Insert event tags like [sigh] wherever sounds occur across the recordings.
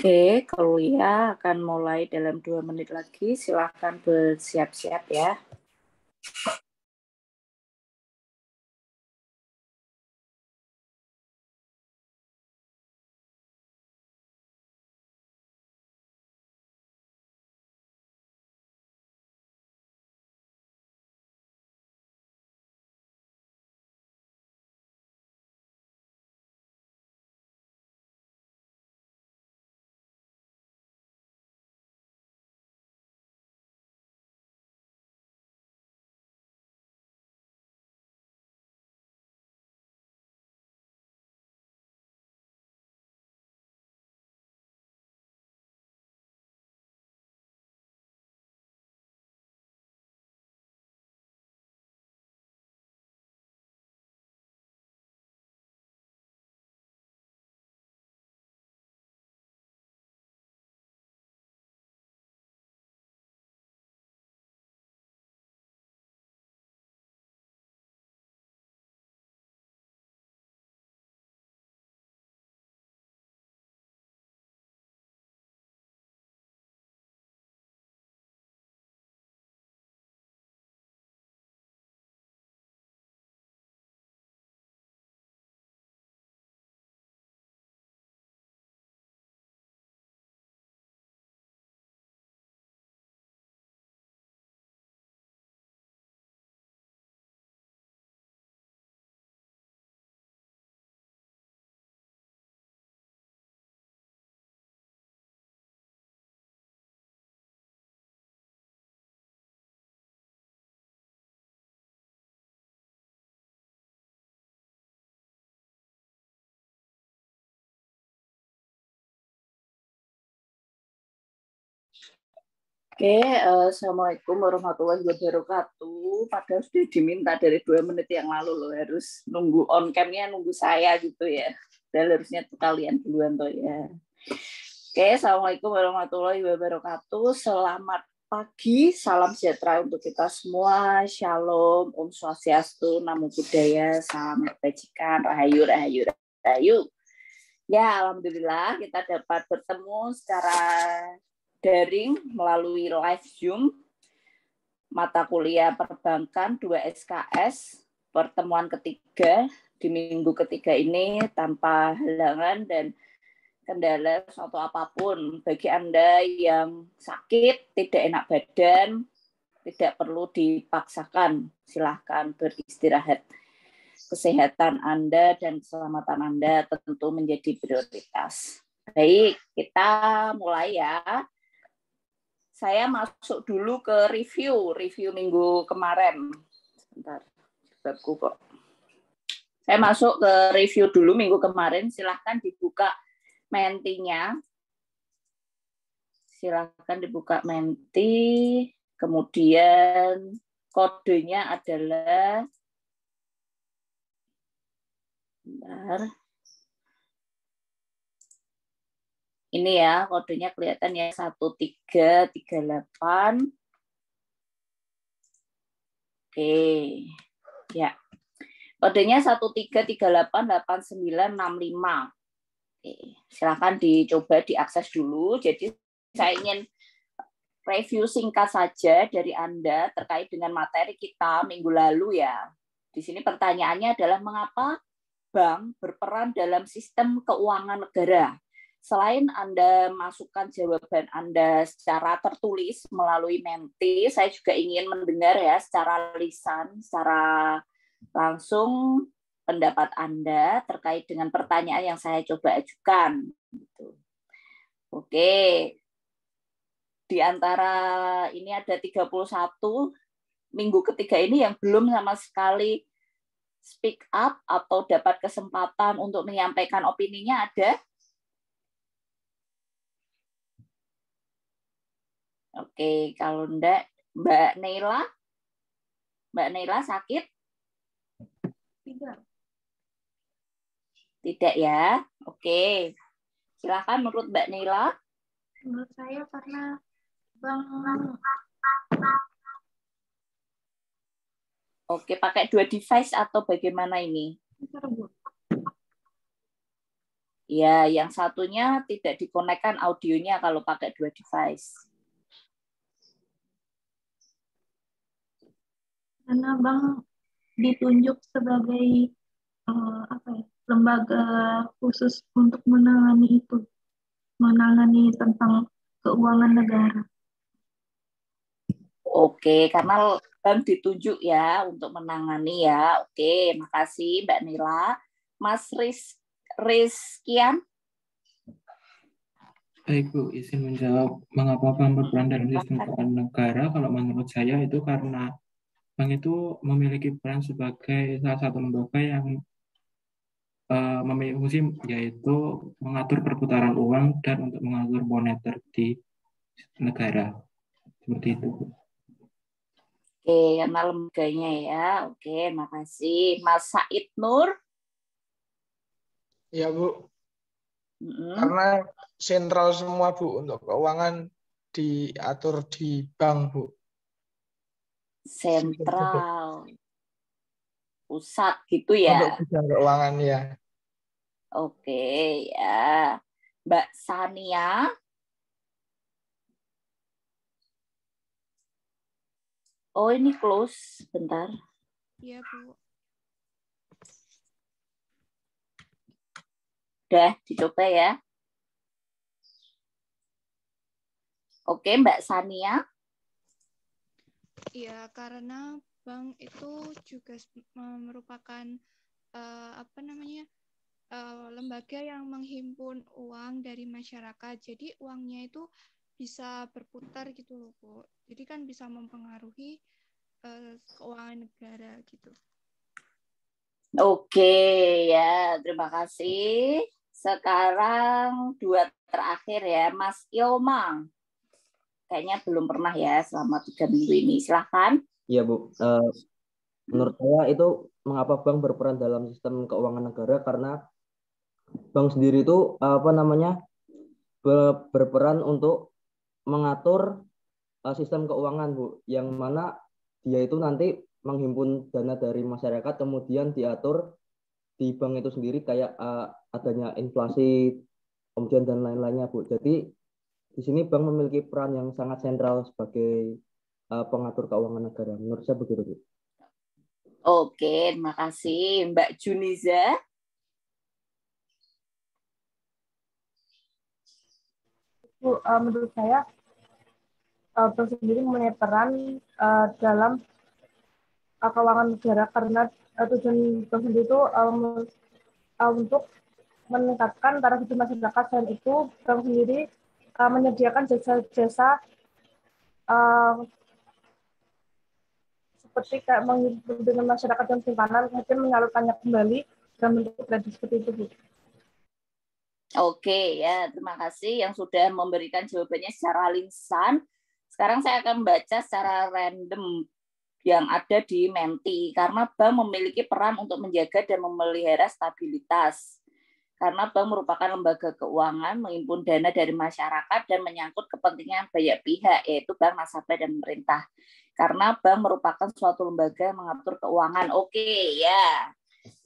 Oke, kuliah ya akan mulai dalam dua menit lagi. Silahkan bersiap-siap ya. Oke, uh, assalamualaikum warahmatullahi wabarakatuh. Padahal sudah diminta dari dua menit yang lalu loh harus nunggu on camnya nunggu saya gitu ya. Dan harusnya tuh kalian duluan tuh ya. Oke, assalamualaikum warahmatullahi wabarakatuh. Selamat pagi, salam sejahtera untuk kita semua. Shalom, Om Swastiastu, Namo Buddhaya, salam kebajikan, rahayu, rahayu, rahayu. Ya, alhamdulillah kita dapat bertemu secara daring melalui live Zoom, mata kuliah perbankan 2 SKS, pertemuan ketiga di minggu ketiga ini tanpa halangan dan kendala suatu apapun bagi Anda yang sakit, tidak enak badan, tidak perlu dipaksakan. Silahkan beristirahat. Kesehatan Anda dan keselamatan Anda tentu menjadi prioritas. Baik, kita mulai ya saya masuk dulu ke review, review minggu kemarin. Sebentar, jebabku kok. Saya masuk ke review dulu minggu kemarin, silahkan dibuka mentinya. Silahkan dibuka menti, kemudian kodenya adalah Bentar. ini ya kodenya kelihatan ya satu tiga tiga delapan Oke ya kodenya satu tiga tiga delapan delapan sembilan enam lima silakan dicoba diakses dulu jadi saya ingin review singkat saja dari Anda terkait dengan materi kita minggu lalu ya di sini pertanyaannya adalah mengapa bank berperan dalam sistem keuangan negara Selain Anda masukkan jawaban Anda secara tertulis melalui Menti, saya juga ingin mendengar ya secara lisan, secara langsung pendapat Anda terkait dengan pertanyaan yang saya coba ajukan. Gitu. Oke. Di antara ini ada 31 minggu ketiga ini yang belum sama sekali speak up atau dapat kesempatan untuk menyampaikan opininya ada Oke, kalau enggak Mbak Neila? Mbak Neila sakit? Tidak. Tidak ya? Oke. Silakan menurut Mbak Neila. Menurut saya karena Bang Oke, pakai dua device atau bagaimana ini? Ya, yang satunya tidak dikonekkan audionya kalau pakai dua device. karena bang ditunjuk sebagai uh, apa ya, lembaga khusus untuk menangani itu, menangani tentang keuangan negara. Oke, karena bang ditunjuk ya untuk menangani ya. Oke, makasih Mbak Nila. Mas Riz, Rizkian. Baik Bu, izin menjawab mengapa bank berperan dalam sistem keuangan negara. Kalau menurut saya itu karena bank itu memiliki peran sebagai salah satu lembaga yang uh, memiliki fungsi yaitu mengatur perputaran uang dan untuk mengatur moneter di negara. Seperti itu. Oke, karena lembaganya ya. Oke, makasih. Mas Said Nur. Iya, Bu. Mm -hmm. Karena sentral semua, Bu, untuk keuangan diatur di bank, Bu sentral, pusat gitu ya. Untuk keuangan ya. Oke ya, Mbak Sania. Oh ini close, bentar. Iya bu. Udah dicoba ya. Oke Mbak Sania. Iya karena bank itu juga merupakan uh, apa namanya? Uh, lembaga yang menghimpun uang dari masyarakat. Jadi uangnya itu bisa berputar gitu loh, Bu. Jadi kan bisa mempengaruhi uh, keuangan negara gitu. Oke, ya, terima kasih. Sekarang dua terakhir ya, Mas Ilmang kayaknya belum pernah ya selama tiga minggu ini. Silahkan. Iya Bu, eh, menurut saya itu mengapa bank berperan dalam sistem keuangan negara karena bank sendiri itu apa namanya berperan untuk mengatur eh, sistem keuangan Bu, yang mana dia itu nanti menghimpun dana dari masyarakat kemudian diatur di bank itu sendiri kayak uh, adanya inflasi kemudian dan lain-lainnya Bu. Jadi di sini bank memiliki peran yang sangat sentral sebagai uh, pengatur keuangan negara. Menurut saya begitu, Bu. Oke, terima kasih Mbak Juniza. Bu, uh, menurut saya uh, bank sendiri mempunyai peran uh, dalam uh, keuangan negara karena uh, tujuan bank sendiri itu um, uh, untuk meningkatkan taraf hidup masyarakat selain itu bank sendiri uh, menyediakan jasa-jasa uh, seperti kayak dengan masyarakat yang simpanan kemudian menyalurkannya kembali dan bentuk kredit seperti itu Bu. Oke ya terima kasih yang sudah memberikan jawabannya secara lisan. Sekarang saya akan membaca secara random yang ada di Menti karena bank memiliki peran untuk menjaga dan memelihara stabilitas karena bank merupakan lembaga keuangan mengimpun dana dari masyarakat dan menyangkut kepentingan banyak pihak yaitu bank nasabah dan pemerintah karena bank merupakan suatu lembaga yang mengatur keuangan oke ya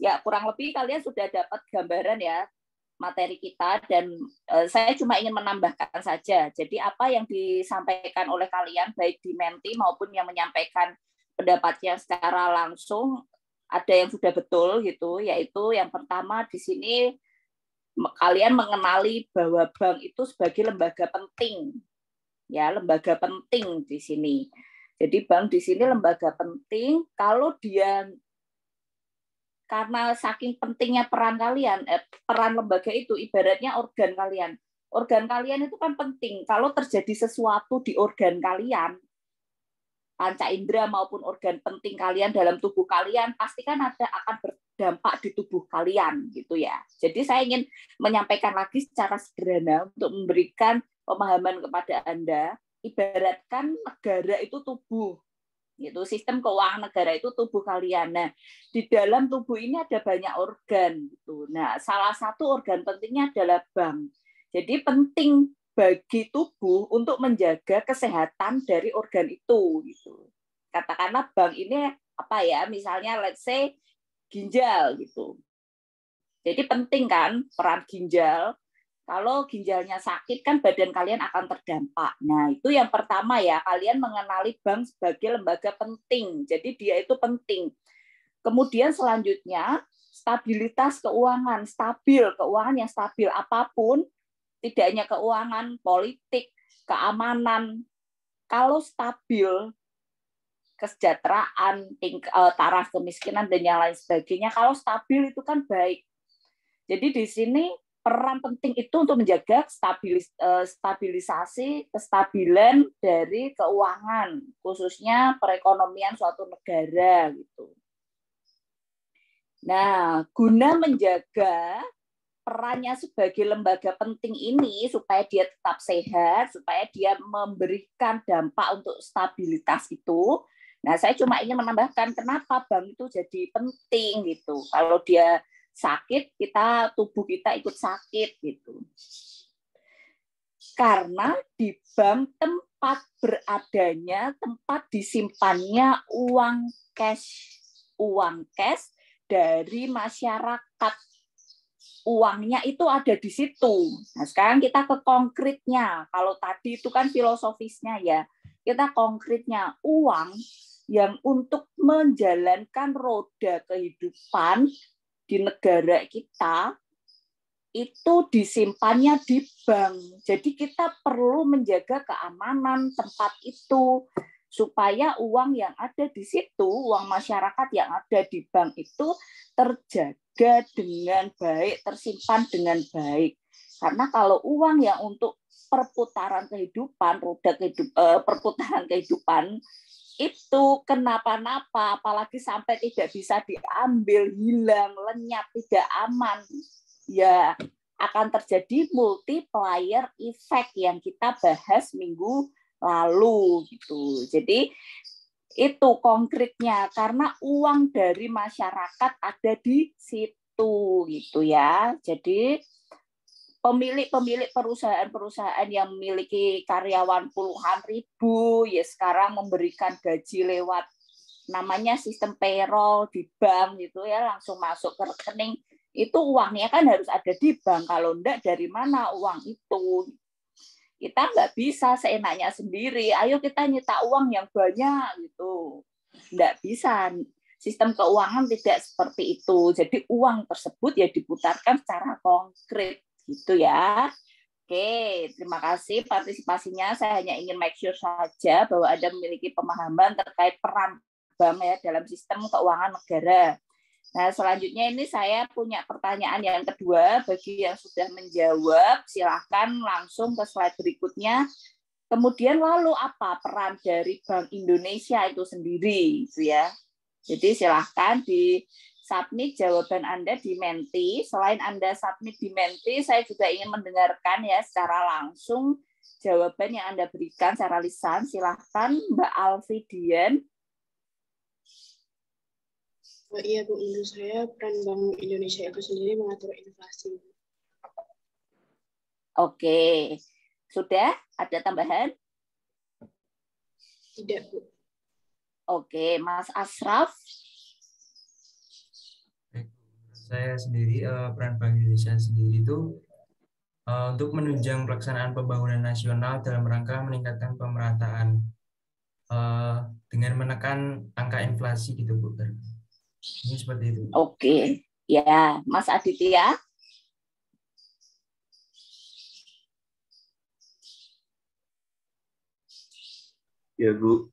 ya kurang lebih kalian sudah dapat gambaran ya materi kita dan e, saya cuma ingin menambahkan saja jadi apa yang disampaikan oleh kalian baik di menti maupun yang menyampaikan pendapatnya secara langsung ada yang sudah betul gitu yaitu yang pertama di sini kalian mengenali bahwa bank itu sebagai lembaga penting. Ya, lembaga penting di sini. Jadi bank di sini lembaga penting kalau dia karena saking pentingnya peran kalian, eh, peran lembaga itu ibaratnya organ kalian. Organ kalian itu kan penting. Kalau terjadi sesuatu di organ kalian, panca indera maupun organ penting kalian dalam tubuh kalian, pasti kan ada akan ber, dampak di tubuh kalian gitu ya. Jadi saya ingin menyampaikan lagi secara sederhana untuk memberikan pemahaman kepada Anda, ibaratkan negara itu tubuh. Gitu, sistem keuangan negara itu tubuh kalian. Nah, di dalam tubuh ini ada banyak organ gitu. Nah, salah satu organ pentingnya adalah bank. Jadi penting bagi tubuh untuk menjaga kesehatan dari organ itu gitu. Katakanlah bank ini apa ya, misalnya let's say ginjal gitu. Jadi penting kan peran ginjal. Kalau ginjalnya sakit kan badan kalian akan terdampak. Nah, itu yang pertama ya, kalian mengenali bank sebagai lembaga penting. Jadi dia itu penting. Kemudian selanjutnya stabilitas keuangan, stabil, keuangan yang stabil apapun, tidak hanya keuangan, politik, keamanan. Kalau stabil, kesejahteraan, ting, eh, taraf kemiskinan dan yang lain sebagainya. Kalau stabil itu kan baik. Jadi di sini peran penting itu untuk menjaga stabilis, eh, stabilisasi kestabilan dari keuangan, khususnya perekonomian suatu negara gitu. Nah, guna menjaga perannya sebagai lembaga penting ini supaya dia tetap sehat, supaya dia memberikan dampak untuk stabilitas itu, Nah, saya cuma ingin menambahkan kenapa bank itu jadi penting gitu. Kalau dia sakit, kita tubuh kita ikut sakit gitu. Karena di bank tempat beradanya, tempat disimpannya uang cash, uang cash dari masyarakat uangnya itu ada di situ. Nah, sekarang kita ke konkretnya. Kalau tadi itu kan filosofisnya ya. Kita konkretnya uang yang untuk menjalankan roda kehidupan di negara kita itu disimpannya di bank. Jadi kita perlu menjaga keamanan tempat itu supaya uang yang ada di situ, uang masyarakat yang ada di bank itu terjaga dengan baik, tersimpan dengan baik. Karena kalau uang yang untuk perputaran kehidupan, roda kehidup, eh, perputaran kehidupan itu kenapa-napa, apalagi sampai tidak bisa diambil, hilang, lenyap, tidak aman, ya akan terjadi multiplier effect yang kita bahas minggu lalu gitu. Jadi itu konkretnya karena uang dari masyarakat ada di situ gitu ya. Jadi pemilik-pemilik perusahaan-perusahaan yang memiliki karyawan puluhan ribu ya sekarang memberikan gaji lewat namanya sistem payroll di bank gitu ya langsung masuk ke rekening itu uangnya kan harus ada di bank kalau enggak dari mana uang itu kita nggak bisa seenaknya sendiri ayo kita nyetak uang yang banyak gitu enggak bisa sistem keuangan tidak seperti itu jadi uang tersebut ya diputarkan secara konkret Gitu ya. Oke, terima kasih partisipasinya. Saya hanya ingin make sure saja bahwa Anda memiliki pemahaman terkait peran bank ya dalam sistem keuangan negara. Nah, selanjutnya ini saya punya pertanyaan yang kedua. Bagi yang sudah menjawab, silahkan langsung ke slide berikutnya. Kemudian lalu apa peran dari Bank Indonesia itu sendiri, gitu ya? Jadi silahkan di submit jawaban Anda di Menti. Selain Anda submit di Menti, saya juga ingin mendengarkan ya secara langsung jawaban yang Anda berikan secara lisan. Silahkan Mbak Alvidian. Oh, iya Bu, menurut saya peran Bank Indonesia itu sendiri mengatur inflasi. Oke, sudah ada tambahan? Tidak Bu. Oke, Mas Asraf, saya sendiri uh, peran Bank Indonesia sendiri itu uh, untuk menunjang pelaksanaan pembangunan nasional dalam rangka meningkatkan pemerataan uh, dengan menekan angka inflasi gitu Bu. Ini seperti itu. Oke, ya Mas Aditya. Ya Bu,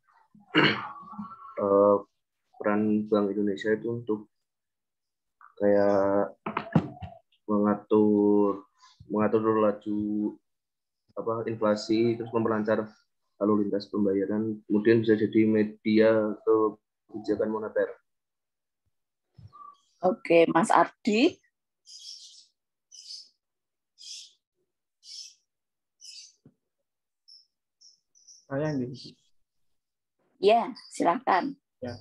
uh, [clears throat] peran Bank Indonesia itu untuk kayak mengatur mengatur laju apa inflasi terus memperlancar lalu lintas pembayaran kemudian bisa jadi media atau kebijakan moneter. Oke, Mas Ardi. Saya nih. Ya, silakan. Ya.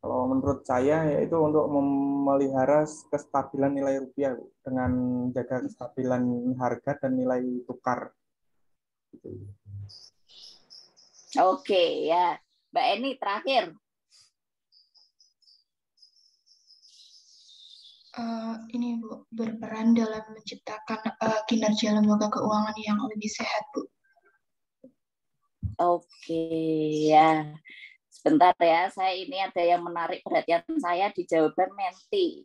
Kalau menurut saya yaitu untuk memelihara kestabilan nilai rupiah dengan jaga kestabilan harga dan nilai tukar. Gitu. Oke ya, Mbak Eni terakhir. Uh, ini Bu berperan dalam menciptakan uh, kinerja lembaga keuangan yang lebih sehat Bu. Oke ya. Bentar ya, saya ini ada yang menarik perhatian saya di jawaban Menti.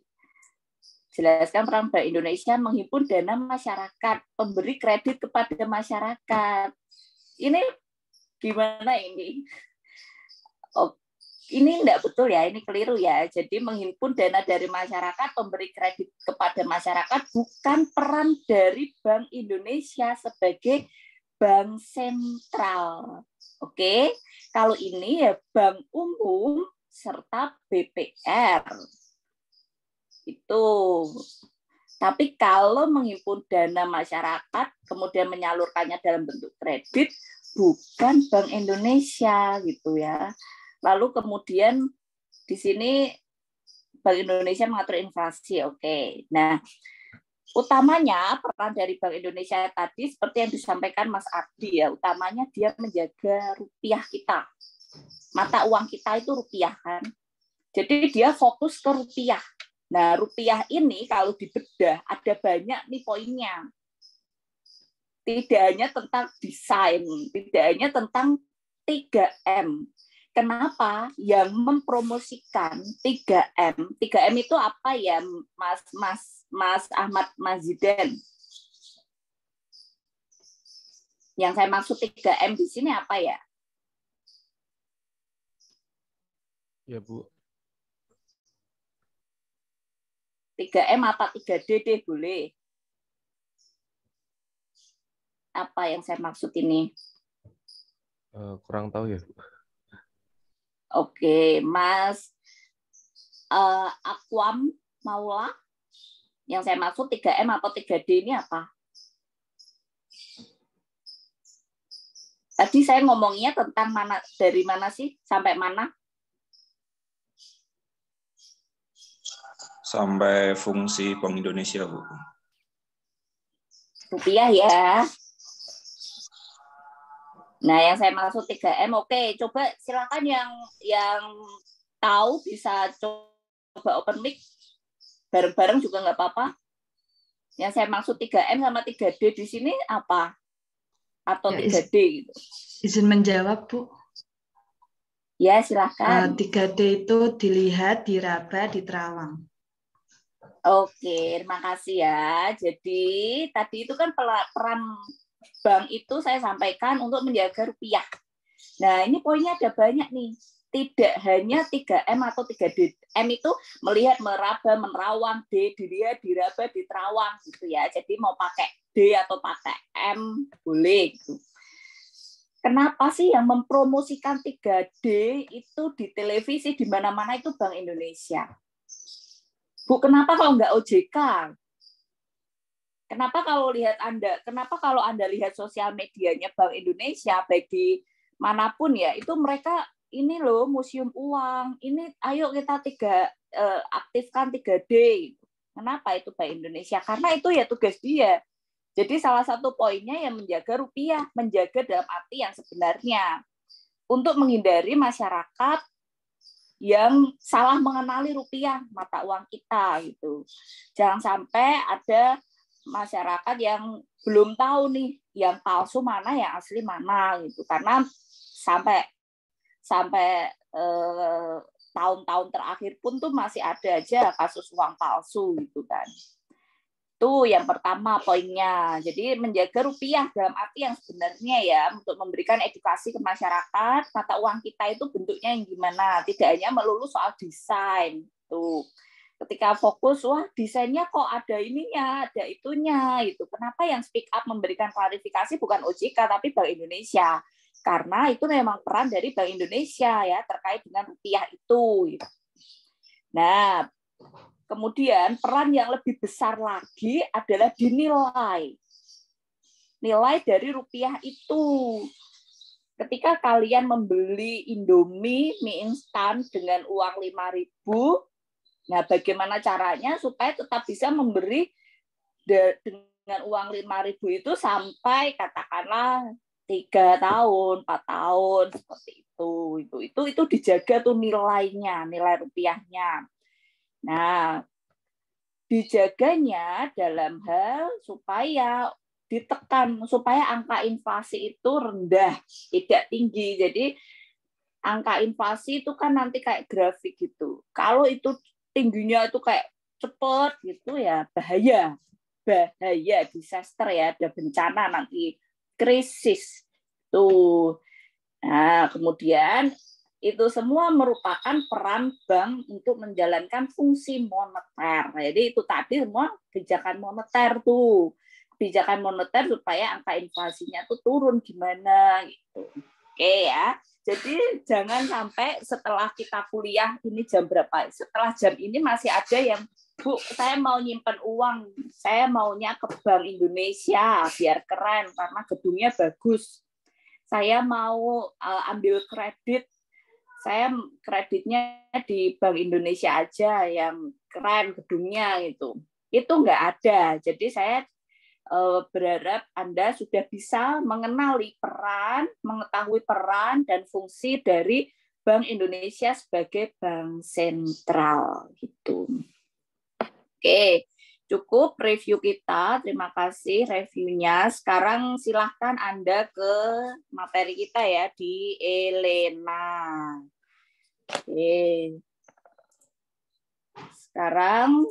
Jelaskan peran Bank Indonesia menghimpun dana masyarakat, pemberi kredit kepada masyarakat. Ini gimana ini? Oh, ini enggak betul ya, ini keliru ya. Jadi menghimpun dana dari masyarakat, pemberi kredit kepada masyarakat bukan peran dari Bank Indonesia sebagai bank sentral. Oke, kalau ini ya bank umum serta BPR. Itu. Tapi kalau menghimpun dana masyarakat kemudian menyalurkannya dalam bentuk kredit bukan Bank Indonesia gitu ya. Lalu kemudian di sini Bank Indonesia mengatur inflasi. Oke. Nah, utamanya peran dari Bank Indonesia tadi seperti yang disampaikan Mas Abdi ya, utamanya dia menjaga rupiah kita. Mata uang kita itu rupiah kan. Jadi dia fokus ke rupiah. Nah, rupiah ini kalau dibedah ada banyak nih poinnya. Tidak hanya tentang desain, tidak hanya tentang 3M. Kenapa yang mempromosikan 3M? 3M itu apa ya, Mas Mas Mas Ahmad Maziden. Yang saya maksud 3M di sini apa ya? Ya, Bu. 3M apa 3D deh boleh. Apa yang saya maksud ini? Uh, kurang tahu ya. Bu. Oke, Mas uh, Akwam Maula. Yang saya maksud 3M atau 3D ini apa? Tadi saya ngomongnya tentang mana dari mana sih sampai mana? Sampai fungsi Bank Indonesia, Bu. Rupiah ya. Nah, yang saya maksud 3M, oke, coba silakan yang yang tahu bisa coba open mic bareng-bareng juga nggak apa-apa. Yang saya maksud 3M sama 3D di sini apa? Atau ya, 3D gitu. Izin menjawab, Bu. Ya, silakan. Uh, eh, 3D itu dilihat, diraba, diterawang. Oke, terima kasih ya. Jadi tadi itu kan peran bank itu saya sampaikan untuk menjaga rupiah. Nah, ini poinnya ada banyak nih tidak hanya 3M atau 3D. M itu melihat, meraba, menerawang, D, dilihat, diraba, diterawang gitu ya. Jadi mau pakai D atau pakai M boleh gitu. Kenapa sih yang mempromosikan 3D itu di televisi di mana-mana itu Bank Indonesia? Bu, kenapa kalau nggak OJK? Kenapa kalau lihat Anda, kenapa kalau Anda lihat sosial medianya Bank Indonesia baik di manapun ya, itu mereka ini loh museum uang ini ayo kita tiga uh, aktifkan 3D kenapa itu Bank Indonesia karena itu ya tugas dia jadi salah satu poinnya yang menjaga rupiah menjaga dalam arti yang sebenarnya untuk menghindari masyarakat yang salah mengenali rupiah mata uang kita gitu jangan sampai ada masyarakat yang belum tahu nih yang palsu mana yang asli mana gitu karena sampai sampai tahun eh, tahun-tahun terakhir pun tuh masih ada aja kasus uang palsu gitu kan. Itu yang pertama poinnya. Jadi menjaga rupiah dalam arti yang sebenarnya ya untuk memberikan edukasi ke masyarakat mata uang kita itu bentuknya yang gimana. Tidak hanya melulu soal desain tuh. Ketika fokus, wah desainnya kok ada ininya, ada itunya itu Kenapa yang speak up memberikan klarifikasi bukan OJK tapi Bank Indonesia karena itu memang peran dari Bank Indonesia ya terkait dengan rupiah itu. Gitu. Nah, kemudian peran yang lebih besar lagi adalah dinilai. Nilai dari rupiah itu. Ketika kalian membeli Indomie mie instan dengan uang 5.000, nah bagaimana caranya supaya tetap bisa memberi dengan uang 5.000 itu sampai katakanlah tiga tahun, empat tahun seperti itu. Itu itu itu dijaga tuh nilainya, nilai rupiahnya. Nah, dijaganya dalam hal supaya ditekan supaya angka inflasi itu rendah, tidak tinggi. Jadi angka inflasi itu kan nanti kayak grafik gitu. Kalau itu tingginya itu kayak cepet gitu ya bahaya. Bahaya disaster ya, ada bencana nanti krisis. Tuh. Nah, kemudian itu semua merupakan peran bank untuk menjalankan fungsi moneter. Jadi itu tadi semua kebijakan moneter tuh. Kebijakan moneter supaya angka inflasinya tuh turun gimana gitu. Oke ya. Jadi jangan sampai setelah kita kuliah ini jam berapa, setelah jam ini masih ada yang Bu, saya mau nyimpan uang, saya maunya ke Bank Indonesia biar keren karena gedungnya bagus. Saya mau uh, ambil kredit, saya kreditnya di Bank Indonesia aja yang keren gedungnya itu. Itu nggak ada. Jadi saya eh, berharap Anda sudah bisa mengenali peran, mengetahui peran dan fungsi dari Bank Indonesia sebagai bank sentral gitu. Oke, cukup review kita. Terima kasih reviewnya. Sekarang silahkan Anda ke materi kita ya di Elena. Oke. Sekarang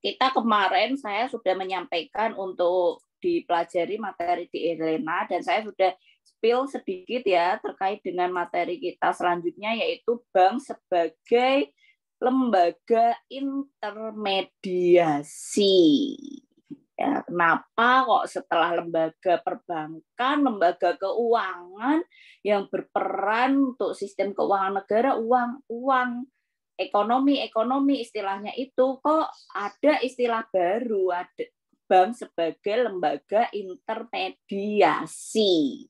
kita kemarin saya sudah menyampaikan untuk dipelajari materi di Elena dan saya sudah spill sedikit ya terkait dengan materi kita selanjutnya yaitu bank sebagai lembaga intermediasi. Ya, kenapa kok setelah lembaga perbankan, lembaga keuangan yang berperan untuk sistem keuangan negara, uang, uang, ekonomi, ekonomi istilahnya itu kok ada istilah baru, ada bank sebagai lembaga intermediasi.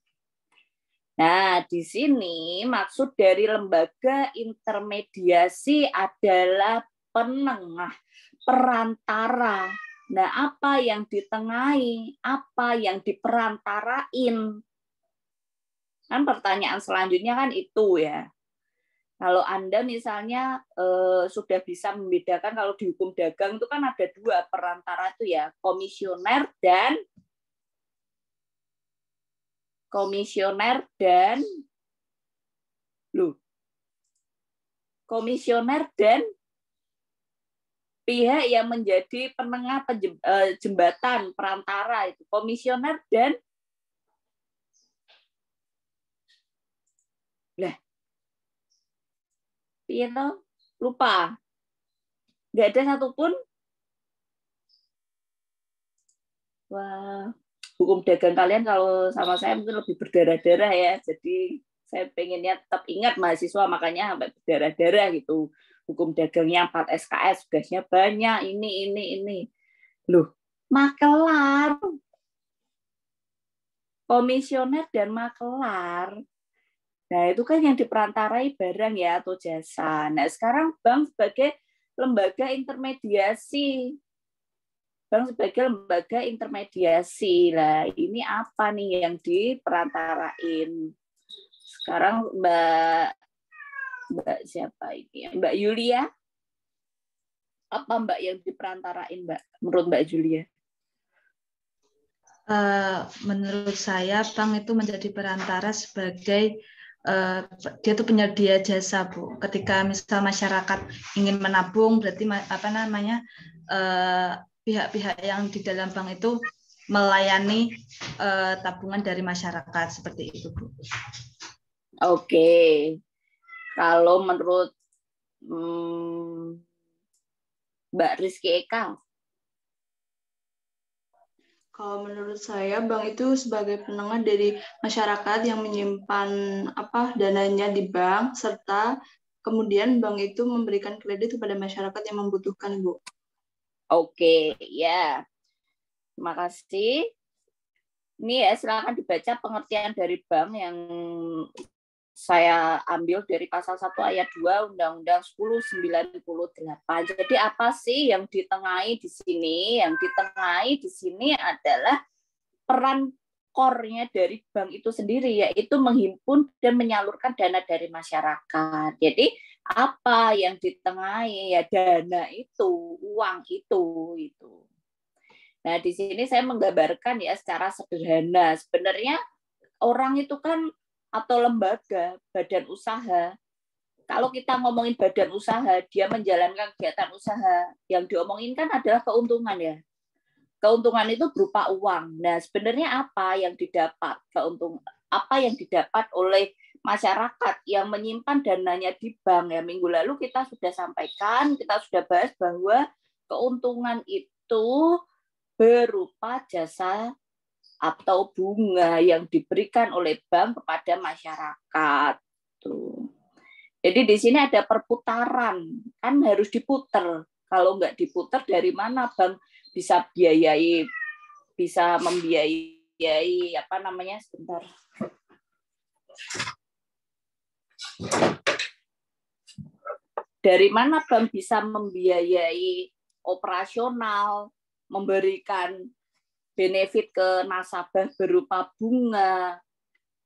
Nah, di sini maksud dari lembaga intermediasi adalah penengah, perantara. Nah, apa yang ditengahi, apa yang diperantarain? Kan pertanyaan selanjutnya kan itu ya. Kalau Anda misalnya eh, sudah bisa membedakan kalau di hukum dagang itu kan ada dua perantara itu ya, komisioner dan komisioner dan lu komisioner dan pihak yang menjadi penengah eh, jembatan perantara itu komisioner dan lah piano lupa nggak ada satupun wah hukum dagang kalian kalau sama saya mungkin lebih berdarah-darah ya. Jadi saya pengennya tetap ingat mahasiswa makanya sampai berdarah-darah gitu. Hukum dagangnya 4 SKS tugasnya banyak ini ini ini. Loh, makelar komisioner dan makelar. Nah, itu kan yang diperantarai barang ya atau jasa. Nah, sekarang bank sebagai lembaga intermediasi Bang sebagai lembaga intermediasi lah ini apa nih yang diperantarain sekarang Mbak Mbak siapa ini ya? Mbak Yulia apa Mbak yang diperantarain Mbak menurut Mbak Julia Uh, eh, menurut saya bank itu menjadi perantara sebagai eh, dia itu penyedia jasa bu. Ketika misal masyarakat ingin menabung berarti apa namanya eh, pihak-pihak yang di dalam bank itu melayani uh, tabungan dari masyarakat seperti itu, Bu. Oke. Kalau menurut hmm, Mbak Rizky Eka, kalau menurut saya bank itu sebagai penengah dari masyarakat yang menyimpan apa dananya di bank serta kemudian bank itu memberikan kredit kepada masyarakat yang membutuhkan Bu. Oke, okay, ya. Terima kasih. Ini ya silakan dibaca pengertian dari bank yang saya ambil dari pasal 1 ayat 2 Undang-Undang 1098. Jadi apa sih yang ditengahi di sini? Yang ditengahi di sini adalah peran kornya dari bank itu sendiri yaitu menghimpun dan menyalurkan dana dari masyarakat. Jadi apa yang ditengahi ya dana itu uang itu itu nah di sini saya menggambarkan ya secara sederhana sebenarnya orang itu kan atau lembaga badan usaha kalau kita ngomongin badan usaha dia menjalankan kegiatan usaha yang diomongin kan adalah keuntungan ya keuntungan itu berupa uang nah sebenarnya apa yang didapat keuntung apa yang didapat oleh masyarakat yang menyimpan dananya di bank ya minggu lalu kita sudah sampaikan kita sudah bahas bahwa keuntungan itu berupa jasa atau bunga yang diberikan oleh bank kepada masyarakat tuh jadi di sini ada perputaran kan harus diputer kalau nggak diputer dari mana bank bisa biayai bisa membiayai apa namanya sebentar dari mana bank bisa membiayai operasional, memberikan benefit ke nasabah berupa bunga?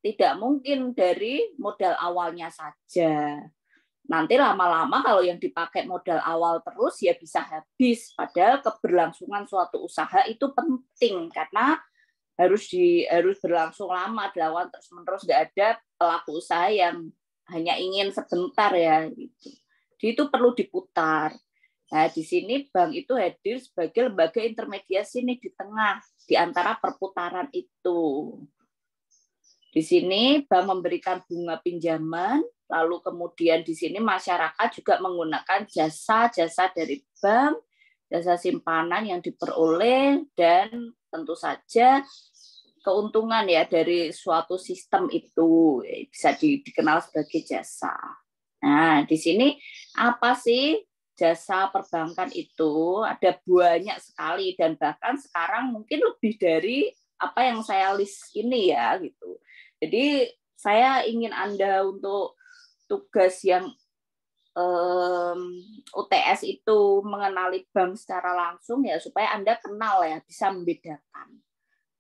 Tidak mungkin dari modal awalnya saja. Nanti lama-lama kalau yang dipakai modal awal terus ya bisa habis. Padahal keberlangsungan suatu usaha itu penting karena harus di harus berlangsung lama dilawan terus menerus nggak ada pelaku usaha yang hanya ingin sebentar ya gitu. Jadi itu perlu diputar. Nah, di sini bank itu hadir sebagai lembaga intermediasi nih di tengah di antara perputaran itu. Di sini bank memberikan bunga pinjaman, lalu kemudian di sini masyarakat juga menggunakan jasa-jasa dari bank, jasa simpanan yang diperoleh dan tentu saja keuntungan ya dari suatu sistem itu eh, bisa di, dikenal sebagai jasa. Nah, di sini apa sih jasa perbankan itu? Ada banyak sekali dan bahkan sekarang mungkin lebih dari apa yang saya list ini ya gitu. Jadi saya ingin Anda untuk tugas yang um, UTS itu mengenali bank secara langsung ya supaya Anda kenal ya, bisa membedakan.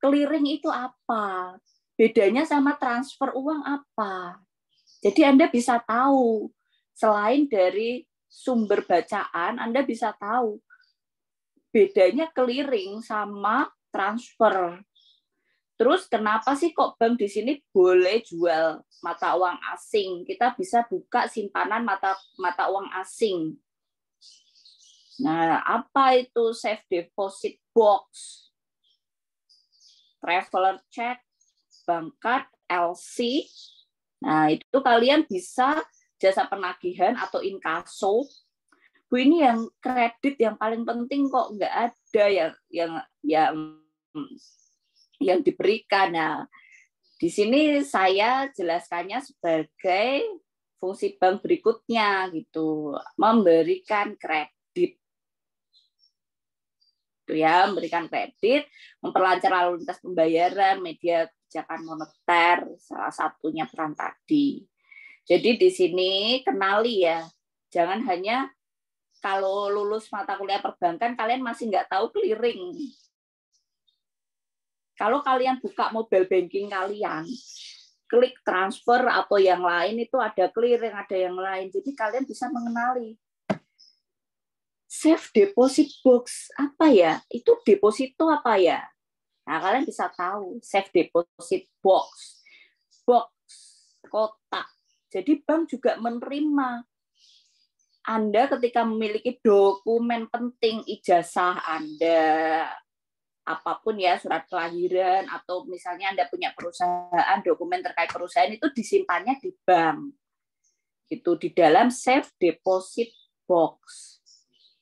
Clearing itu apa? Bedanya sama transfer uang apa? Jadi Anda bisa tahu selain dari sumber bacaan, Anda bisa tahu bedanya clearing sama transfer. Terus kenapa sih kok bank di sini boleh jual mata uang asing? Kita bisa buka simpanan mata mata uang asing. Nah, apa itu safe deposit box? traveler check, bank card, LC. Nah, itu kalian bisa jasa penagihan atau inkaso. Bu ini yang kredit yang paling penting kok nggak ada yang yang yang yang diberikan. Nah, di sini saya jelaskannya sebagai fungsi bank berikutnya gitu, memberikan kredit gitu ya, memberikan kredit, memperlancar lalu lintas pembayaran, media kebijakan moneter, salah satunya peran tadi. Jadi di sini kenali ya, jangan hanya kalau lulus mata kuliah perbankan kalian masih nggak tahu clearing. Kalau kalian buka mobile banking kalian, klik transfer atau yang lain itu ada clearing, ada yang lain. Jadi kalian bisa mengenali safe deposit box apa ya? Itu deposito apa ya? Nah, kalian bisa tahu safe deposit box. Box kotak. Jadi bank juga menerima anda ketika memiliki dokumen penting ijazah Anda apapun ya surat kelahiran atau misalnya Anda punya perusahaan dokumen terkait perusahaan itu disimpannya di bank. Itu di dalam safe deposit box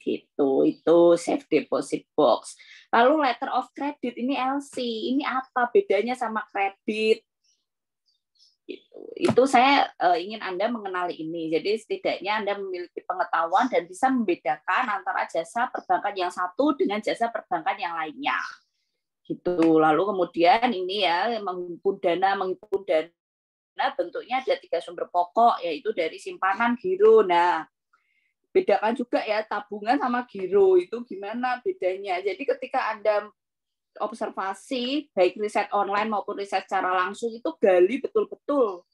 gitu itu safe deposit box lalu letter of credit ini LC ini apa bedanya sama kredit gitu itu saya uh, ingin anda mengenali ini jadi setidaknya anda memiliki pengetahuan dan bisa membedakan antara jasa perbankan yang satu dengan jasa perbankan yang lainnya gitu lalu kemudian ini ya menghimpun dana menghimpun dana Nah, bentuknya ada tiga sumber pokok, yaitu dari simpanan giro. Nah, bedakan juga ya tabungan sama giro itu gimana bedanya. Jadi ketika Anda observasi baik riset online maupun riset secara langsung itu gali betul-betul.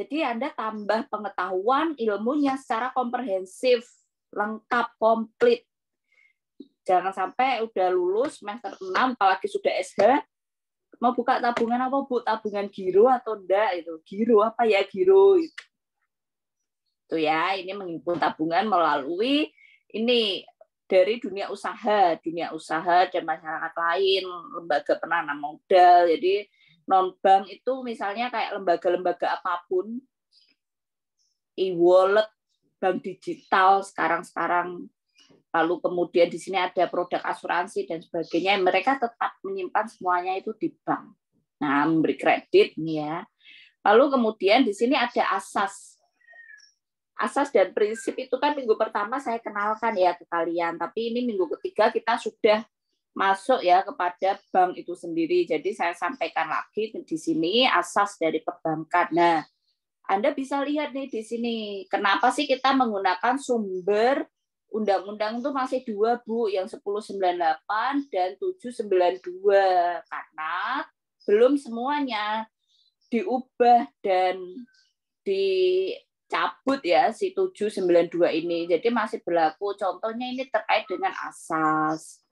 Jadi Anda tambah pengetahuan ilmunya secara komprehensif, lengkap, komplit. Jangan sampai udah lulus semester 6 apalagi sudah SH mau buka tabungan apa Bu? Tabungan giro atau enggak itu. Giro apa ya giro itu gitu ya. Ini menghimpun tabungan melalui ini dari dunia usaha, dunia usaha dan masyarakat lain, lembaga penanam modal. Jadi non bank itu misalnya kayak lembaga-lembaga apapun, e-wallet, bank digital sekarang-sekarang lalu kemudian di sini ada produk asuransi dan sebagainya mereka tetap menyimpan semuanya itu di bank nah memberi kredit nih ya lalu kemudian di sini ada asas asas dan prinsip itu kan minggu pertama saya kenalkan ya ke kalian, tapi ini minggu ketiga kita sudah masuk ya kepada bank itu sendiri. Jadi saya sampaikan lagi di sini asas dari perbankan. Nah, Anda bisa lihat nih di sini, kenapa sih kita menggunakan sumber undang-undang itu masih dua Bu, yang 1098 dan 792 karena belum semuanya diubah dan di cabut ya si 792 ini. Jadi masih berlaku. Contohnya ini terkait dengan asas.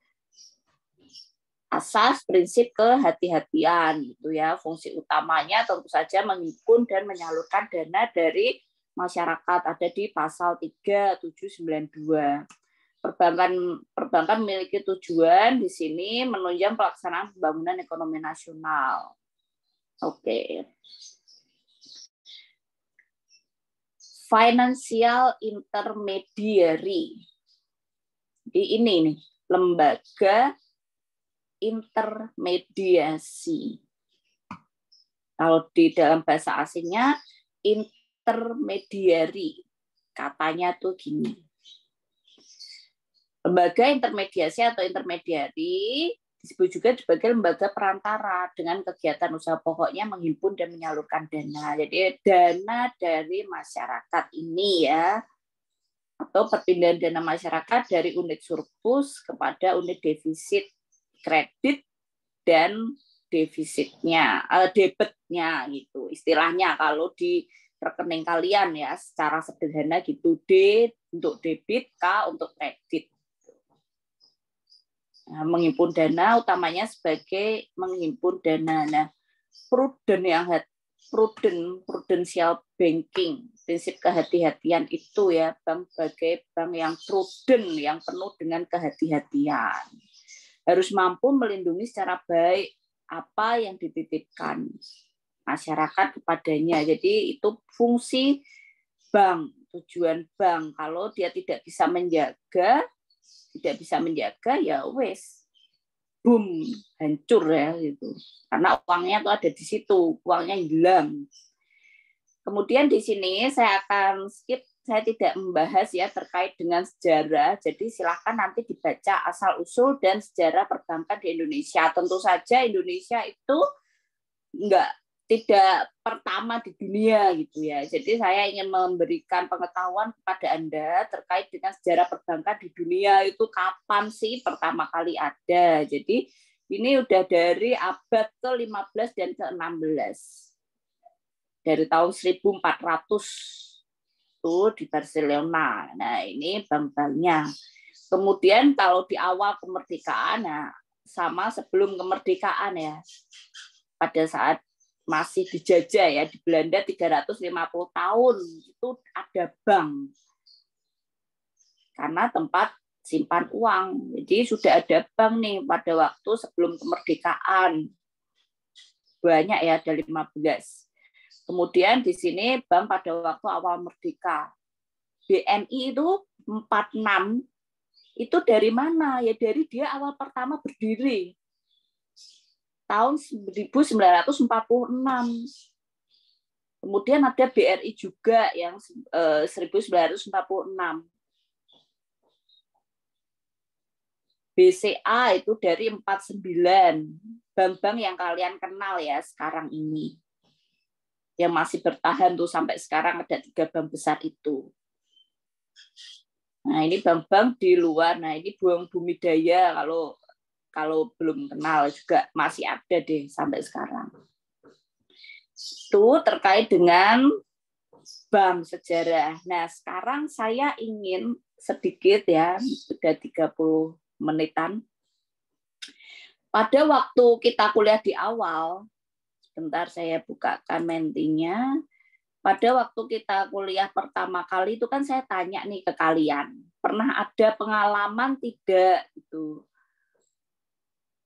Asas prinsip kehati-hatian gitu ya. Fungsi utamanya tentu saja menghimpun dan menyalurkan dana dari masyarakat ada di pasal 3792. Perbankan perbankan memiliki tujuan di sini menunjang pelaksanaan pembangunan ekonomi nasional. Oke. Okay. financial intermediary. Di ini nih, lembaga intermediasi. Kalau di dalam bahasa asingnya intermediary, katanya tuh gini. Lembaga intermediasi atau intermediary disebut juga sebagai lembaga perantara dengan kegiatan usaha pokoknya menghimpun dan menyalurkan dana. Jadi dana dari masyarakat ini ya atau perpindahan dana masyarakat dari unit surplus kepada unit defisit kredit dan defisitnya, eh, debitnya gitu. Istilahnya kalau di rekening kalian ya secara sederhana gitu D untuk debit, K untuk kredit Nah, menghimpun dana utamanya sebagai menghimpun dana. Nah, prudent yang prudent prudensial banking prinsip kehati-hatian itu ya bank sebagai bank yang prudent yang penuh dengan kehati-hatian harus mampu melindungi secara baik apa yang dititipkan masyarakat kepadanya jadi itu fungsi bank tujuan bank kalau dia tidak bisa menjaga tidak bisa menjaga ya wes boom hancur ya gitu karena uangnya tuh ada di situ uangnya hilang kemudian di sini saya akan skip saya tidak membahas ya terkait dengan sejarah jadi silahkan nanti dibaca asal usul dan sejarah perbankan di Indonesia tentu saja Indonesia itu enggak tidak pertama di dunia gitu ya. Jadi saya ingin memberikan pengetahuan kepada Anda terkait dengan sejarah perbankan di dunia itu kapan sih pertama kali ada. Jadi ini udah dari abad ke-15 dan ke-16. Dari tahun 1400 tuh di Barcelona. Nah, ini bank-banknya. Kemudian kalau di awal kemerdekaan, ya sama sebelum kemerdekaan ya, pada saat masih dijajah ya di Belanda 350 tahun itu ada bank karena tempat simpan uang jadi sudah ada bank nih pada waktu sebelum kemerdekaan banyak ya ada 15 kemudian di sini bank pada waktu awal merdeka BNI itu 46 itu dari mana ya dari dia awal pertama berdiri tahun 1946. Kemudian ada BRI juga yang eh, 1946. BCA itu dari 49. Bank-bank yang kalian kenal ya sekarang ini. Yang masih bertahan tuh sampai sekarang ada tiga bank besar itu. Nah ini bank-bank di luar. Nah ini buang bumi daya kalau kalau belum kenal juga masih ada deh sampai sekarang. Itu terkait dengan bank sejarah. Nah, sekarang saya ingin sedikit ya, sudah 30 menitan. Pada waktu kita kuliah di awal, sebentar saya bukakan mentinya. Pada waktu kita kuliah pertama kali itu kan saya tanya nih ke kalian, pernah ada pengalaman tidak itu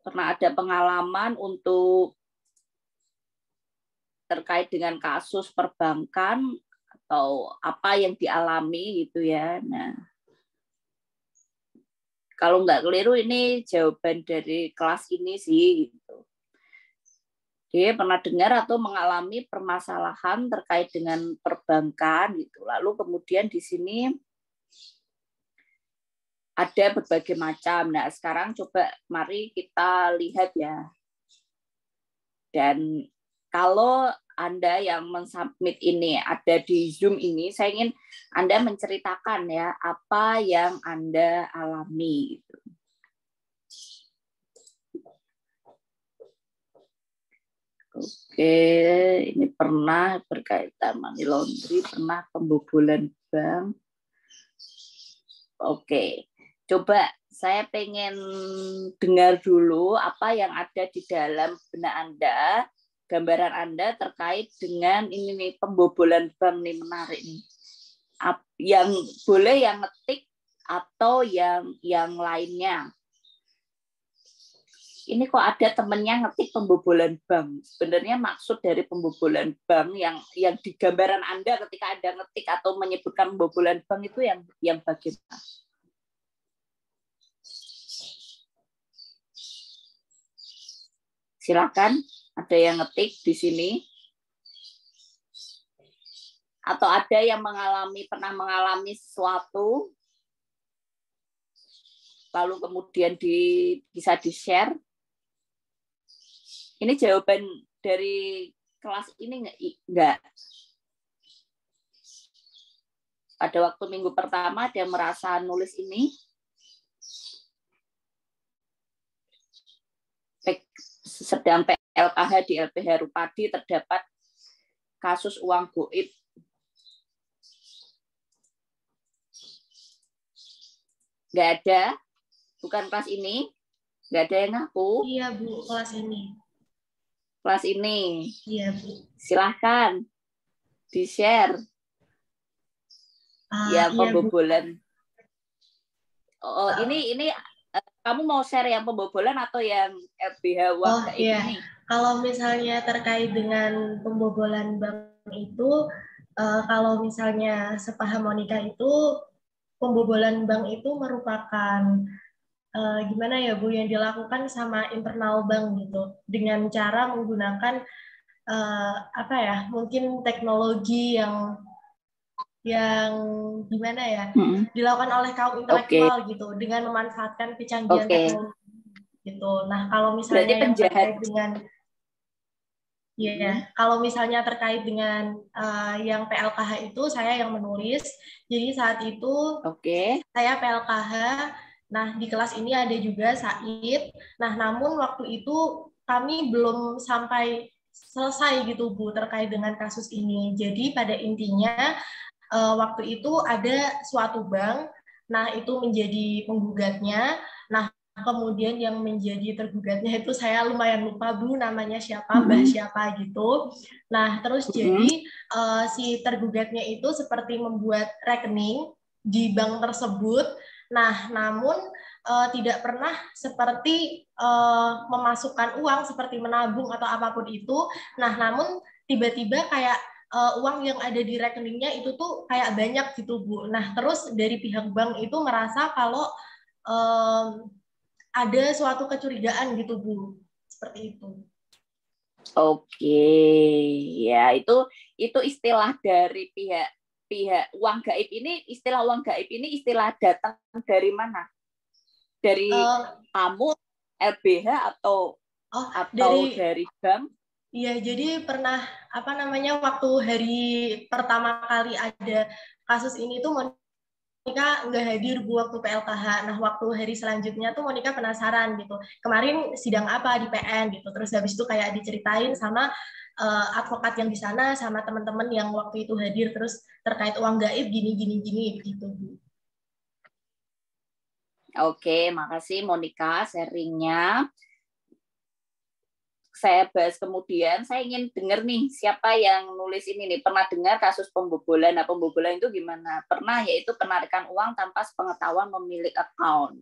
pernah ada pengalaman untuk terkait dengan kasus perbankan atau apa yang dialami gitu ya. Nah, kalau nggak keliru ini jawaban dari kelas ini sih gitu. Dia pernah dengar atau mengalami permasalahan terkait dengan perbankan gitu. Lalu kemudian di sini ada berbagai macam. Nah, sekarang coba mari kita lihat ya. Dan kalau Anda yang mensubmit ini ada di Zoom ini, saya ingin Anda menceritakan ya apa yang Anda alami. Oke, ini pernah berkaitan money laundry, pernah pembobolan bank. Oke, coba saya pengen dengar dulu apa yang ada di dalam benak Anda, gambaran Anda terkait dengan ini nih pembobolan bank nih menarik nih. Yang boleh yang ngetik atau yang yang lainnya. Ini kok ada temennya ngetik pembobolan bank. Sebenarnya maksud dari pembobolan bank yang yang di gambaran Anda ketika Anda ngetik atau menyebutkan pembobolan bank itu yang yang bagaimana? silakan ada yang ngetik di sini. Atau ada yang mengalami pernah mengalami sesuatu lalu kemudian di, bisa di-share. Ini jawaban dari kelas ini enggak. Pada waktu minggu pertama dia merasa nulis ini sedang PLKH di LPH Rupadi terdapat kasus uang goib nggak ada bukan kelas ini nggak ada yang ngaku iya bu kelas ini kelas ini iya bu silahkan di share uh, ah, ya iya, pembobolan iya, oh, oh ah. ini ini kamu mau share yang pembobolan atau yang LBH oh, iya. ini? Kalau misalnya terkait dengan pembobolan bank itu, uh, kalau misalnya sepaham Monica itu pembobolan bank itu merupakan uh, gimana ya Bu yang dilakukan sama internal bank gitu dengan cara menggunakan uh, apa ya mungkin teknologi yang yang gimana ya hmm. dilakukan oleh kaum intelektual okay. gitu dengan memanfaatkan kecanggihan okay. teknologi gitu. Nah kalau misalnya Berarti yang terkait dengan ya yeah. hmm. kalau misalnya terkait dengan uh, yang PLKH itu saya yang menulis. Jadi saat itu Okay. Saya PLKH. Nah, di kelas ini ada juga Said. Nah, namun waktu itu kami belum sampai selesai gitu Bu terkait dengan kasus ini. Jadi pada intinya uh, waktu itu ada suatu bank, nah itu menjadi penggugatnya. Nah kemudian yang menjadi tergugatnya itu saya lumayan lupa bu namanya siapa mbah mm-hmm. siapa gitu nah terus mm-hmm. jadi uh, si tergugatnya itu seperti membuat rekening di bank tersebut nah namun uh, tidak pernah seperti uh, memasukkan uang seperti menabung atau apapun itu nah namun tiba-tiba kayak uh, uang yang ada di rekeningnya itu tuh kayak banyak gitu Bu. Nah, terus dari pihak bank itu merasa kalau uh, ada suatu kecurigaan gitu Bu. Seperti itu. Oke, ya itu itu istilah dari pihak pihak uang gaib ini istilah uang gaib ini istilah datang dari mana? Dari uh, kamu LBH atau oh, atau dari, dari bank? Iya, jadi pernah apa namanya waktu hari pertama kali ada kasus ini tuh Monika nggak hadir bu waktu PLKH. Nah waktu hari selanjutnya tuh Monika penasaran gitu. Kemarin sidang apa di PN gitu. Terus habis itu kayak diceritain sama uh, advokat yang di sana sama teman-teman yang waktu itu hadir terus terkait uang gaib gini gini gini gitu bu. Oke, makasih Monika sharingnya saya bahas kemudian, saya ingin dengar nih siapa yang nulis ini nih. Pernah dengar kasus pembobolan? Nah, pembobolan itu gimana? Pernah yaitu penarikan uang tanpa sepengetahuan pemilik account.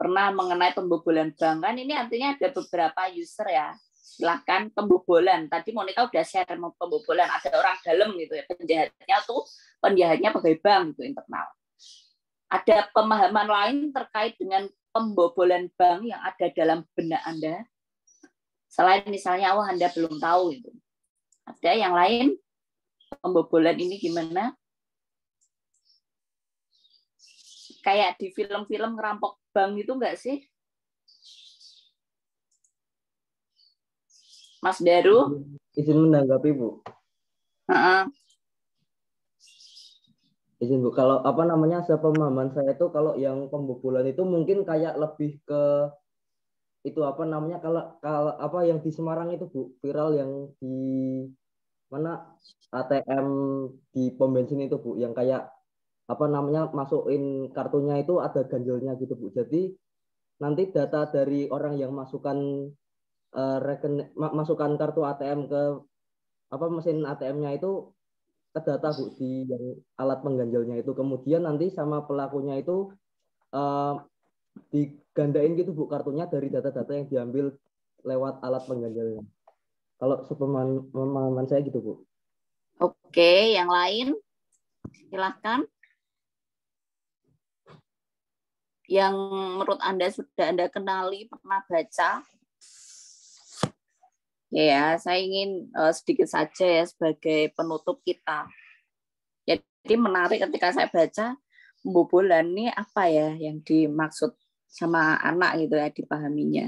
Pernah mengenai pembobolan bank kan ini artinya ada beberapa user ya. Silahkan pembobolan. Tadi Monica udah share mau pembobolan. Ada orang dalam gitu ya. Penjahatnya tuh penjahatnya pegawai bank gitu internal. Ada pemahaman lain terkait dengan pembobolan bank yang ada dalam benak Anda? Selain misalnya, oh Anda belum tahu itu. Ada yang lain? Pembobolan ini gimana? Kayak di film-film ngerampok bank itu enggak sih? Mas Daru? Izin menanggapi, Bu. Uh -uh. Izin Bu, kalau apa namanya sepemahaman saya itu kalau yang pembobolan itu mungkin kayak lebih ke itu apa namanya kalau kalau apa yang di Semarang itu Bu viral yang di mana ATM di pom bensin itu Bu yang kayak apa namanya masukin kartunya itu ada ganjilnya gitu Bu. Jadi nanti data dari orang yang masukkan uh, reken masukkan kartu ATM ke apa mesin ATM-nya itu ke data Bu di yang alat pengganjilnya itu. Kemudian nanti sama pelakunya itu uh, digandain gitu bu kartunya dari data-data yang diambil lewat alat penggandaan. Kalau sepemahaman saya gitu bu. Oke, yang lain silahkan. Yang menurut anda sudah anda kenali pernah baca. Ya, ya saya ingin eh, sedikit saja ya sebagai penutup kita. Jadi menarik ketika saya baca bubulan ini apa ya yang dimaksud sama anak gitu ya dipahaminya.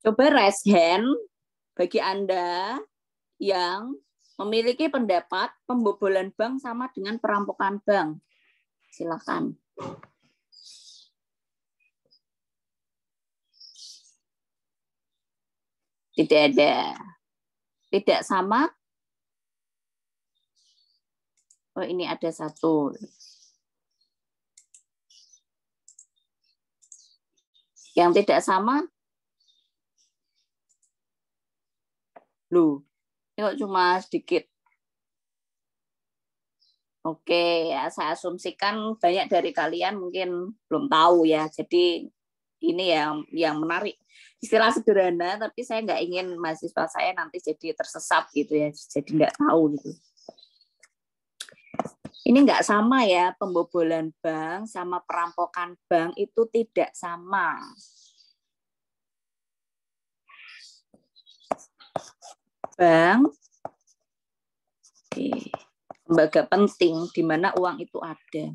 Coba raise hand bagi Anda yang memiliki pendapat pembobolan bank sama dengan perampokan bank. Silakan. Tidak ada. Tidak sama. Oh, ini ada satu. Yang tidak sama, lu. Ini kok cuma sedikit. Oke, ya, saya asumsikan banyak dari kalian mungkin belum tahu ya. Jadi ini yang yang menarik. Istilah sederhana, tapi saya nggak ingin mahasiswa saya nanti jadi tersesat gitu ya. Jadi nggak tahu gitu. Ini nggak sama ya, pembobolan bank sama perampokan bank itu tidak sama. Bank, oke. Okay lembaga penting di mana uang itu ada.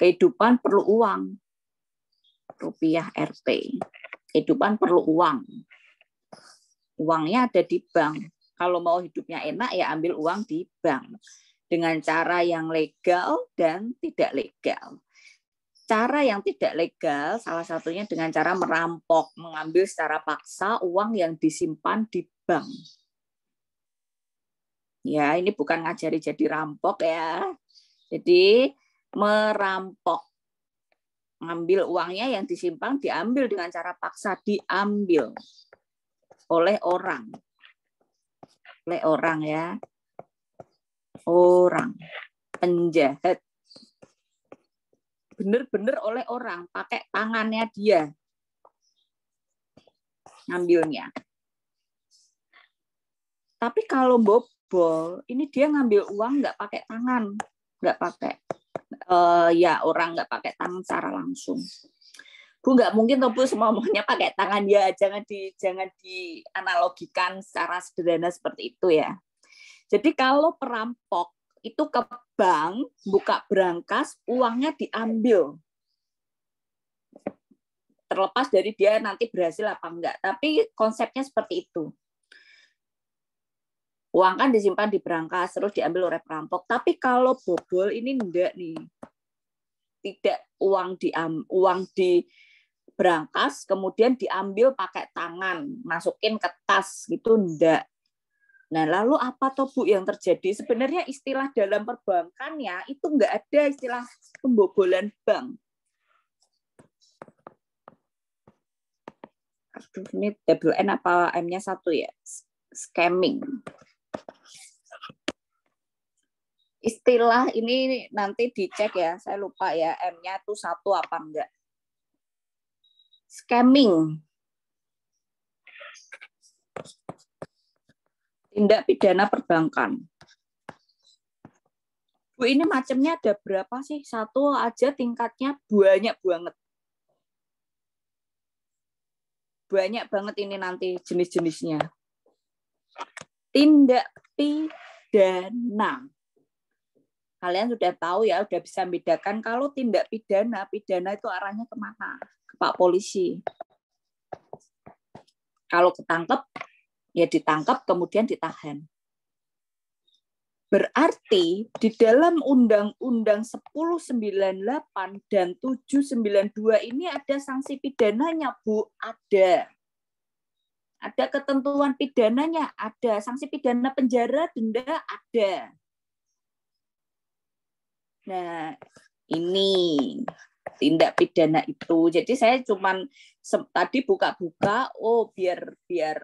Kehidupan perlu uang. Rupiah RP. Kehidupan perlu uang. Uangnya ada di bank. Kalau mau hidupnya enak ya ambil uang di bank dengan cara yang legal dan tidak legal. Cara yang tidak legal salah satunya dengan cara merampok, mengambil secara paksa uang yang disimpan di bank. Ya, ini bukan ngajari jadi rampok ya. Jadi merampok. Ngambil uangnya yang disimpan diambil dengan cara paksa diambil oleh orang. Oleh orang ya. Orang penjahat. Bener-bener oleh orang, pakai tangannya dia ngambilnya. Tapi kalau jebol ini dia ngambil uang nggak pakai tangan nggak pakai uh, ya orang nggak pakai tangan secara langsung Bu nggak mungkin tuh Bu semuanya pakai tangan ya jangan di jangan dianalogikan secara sederhana seperti itu ya. Jadi kalau perampok itu ke bank buka berangkas uangnya diambil terlepas dari dia nanti berhasil apa enggak tapi konsepnya seperti itu uang kan disimpan di berangkas terus diambil oleh perampok tapi kalau bobol ini enggak nih tidak uang di uang di berangkas kemudian diambil pakai tangan masukin ke tas gitu enggak Nah, lalu apa toh Bu yang terjadi? Sebenarnya istilah dalam perbankan ya, itu enggak ada istilah pembobolan bank. ini double N apa M-nya satu ya? Scamming. Istilah ini nanti dicek ya, saya lupa ya M-nya itu satu apa enggak. Scamming. Tindak pidana perbankan. Bu ini macamnya ada berapa sih? Satu aja tingkatnya banyak banget. Banyak banget ini nanti jenis-jenisnya tindak pidana. Kalian sudah tahu ya, sudah bisa membedakan kalau tindak pidana, pidana itu arahnya kemana? Ke Pak Polisi. Kalau ketangkep, ya ditangkap kemudian ditahan. Berarti di dalam Undang-Undang 1098 dan 792 ini ada sanksi pidananya, Bu. Ada ada ketentuan pidananya, ada sanksi pidana penjara, denda ada. Nah, ini tindak pidana itu. Jadi saya cuman tadi buka-buka, oh biar biar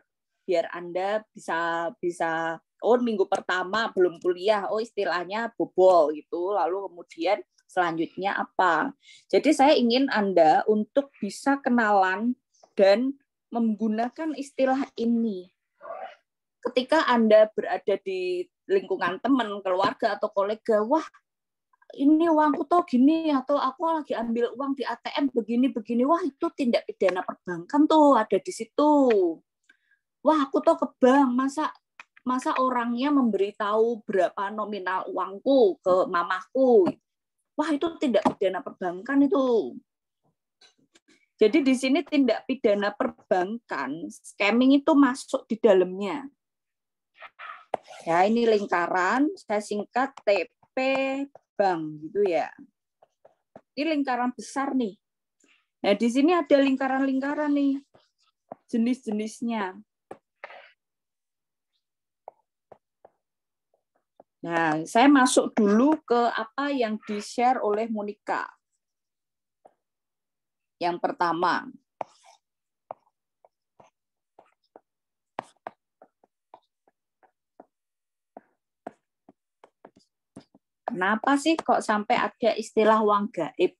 biar Anda bisa bisa oh minggu pertama belum kuliah, oh istilahnya bobol gitu. Lalu kemudian selanjutnya apa? Jadi saya ingin Anda untuk bisa kenalan dan menggunakan istilah ini ketika Anda berada di lingkungan teman, keluarga atau kolega, wah ini uangku tuh gini atau aku lagi ambil uang di ATM begini begini wah itu tindak pidana perbankan tuh ada di situ wah aku tuh ke bank masa masa orangnya memberitahu berapa nominal uangku ke mamaku wah itu tindak pidana perbankan itu jadi di sini tindak pidana perbankan, scamming itu masuk di dalamnya. Ya, ini lingkaran, saya singkat TP Bank gitu ya. Ini lingkaran besar nih. Nah, di sini ada lingkaran-lingkaran nih jenis-jenisnya. Nah, saya masuk dulu ke apa yang di-share oleh Monika. Yang pertama, kenapa sih kok sampai ada istilah uang gaib?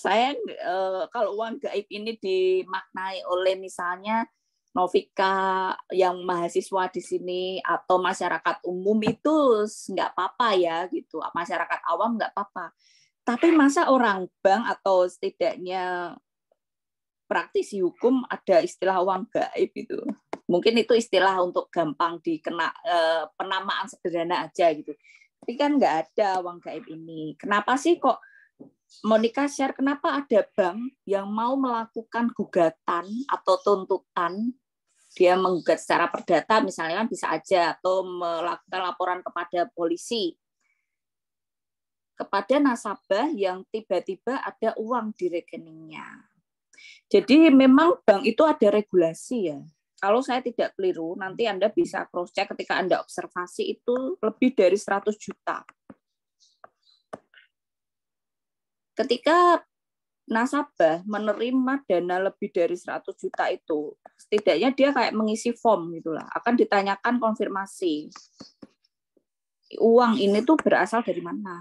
Saya eh, kalau uang gaib ini dimaknai oleh misalnya Novika yang mahasiswa di sini atau masyarakat umum itu nggak apa-apa ya gitu, masyarakat awam nggak apa-apa. Tapi masa orang bank atau setidaknya praktisi hukum ada istilah uang gaib itu. Mungkin itu istilah untuk gampang dikena eh, penamaan sederhana aja gitu. Tapi kan nggak ada uang gaib ini. Kenapa sih kok Monica share kenapa ada bank yang mau melakukan gugatan atau tuntutan dia menggugat secara perdata misalnya kan bisa aja atau melakukan laporan kepada polisi kepada nasabah yang tiba-tiba ada uang di rekeningnya. Jadi memang bank itu ada regulasi ya. Kalau saya tidak keliru, nanti Anda bisa cross check ketika Anda observasi itu lebih dari 100 juta. Ketika nasabah menerima dana lebih dari 100 juta itu, setidaknya dia kayak mengisi form gitulah, akan ditanyakan konfirmasi. Uang ini tuh berasal dari mana?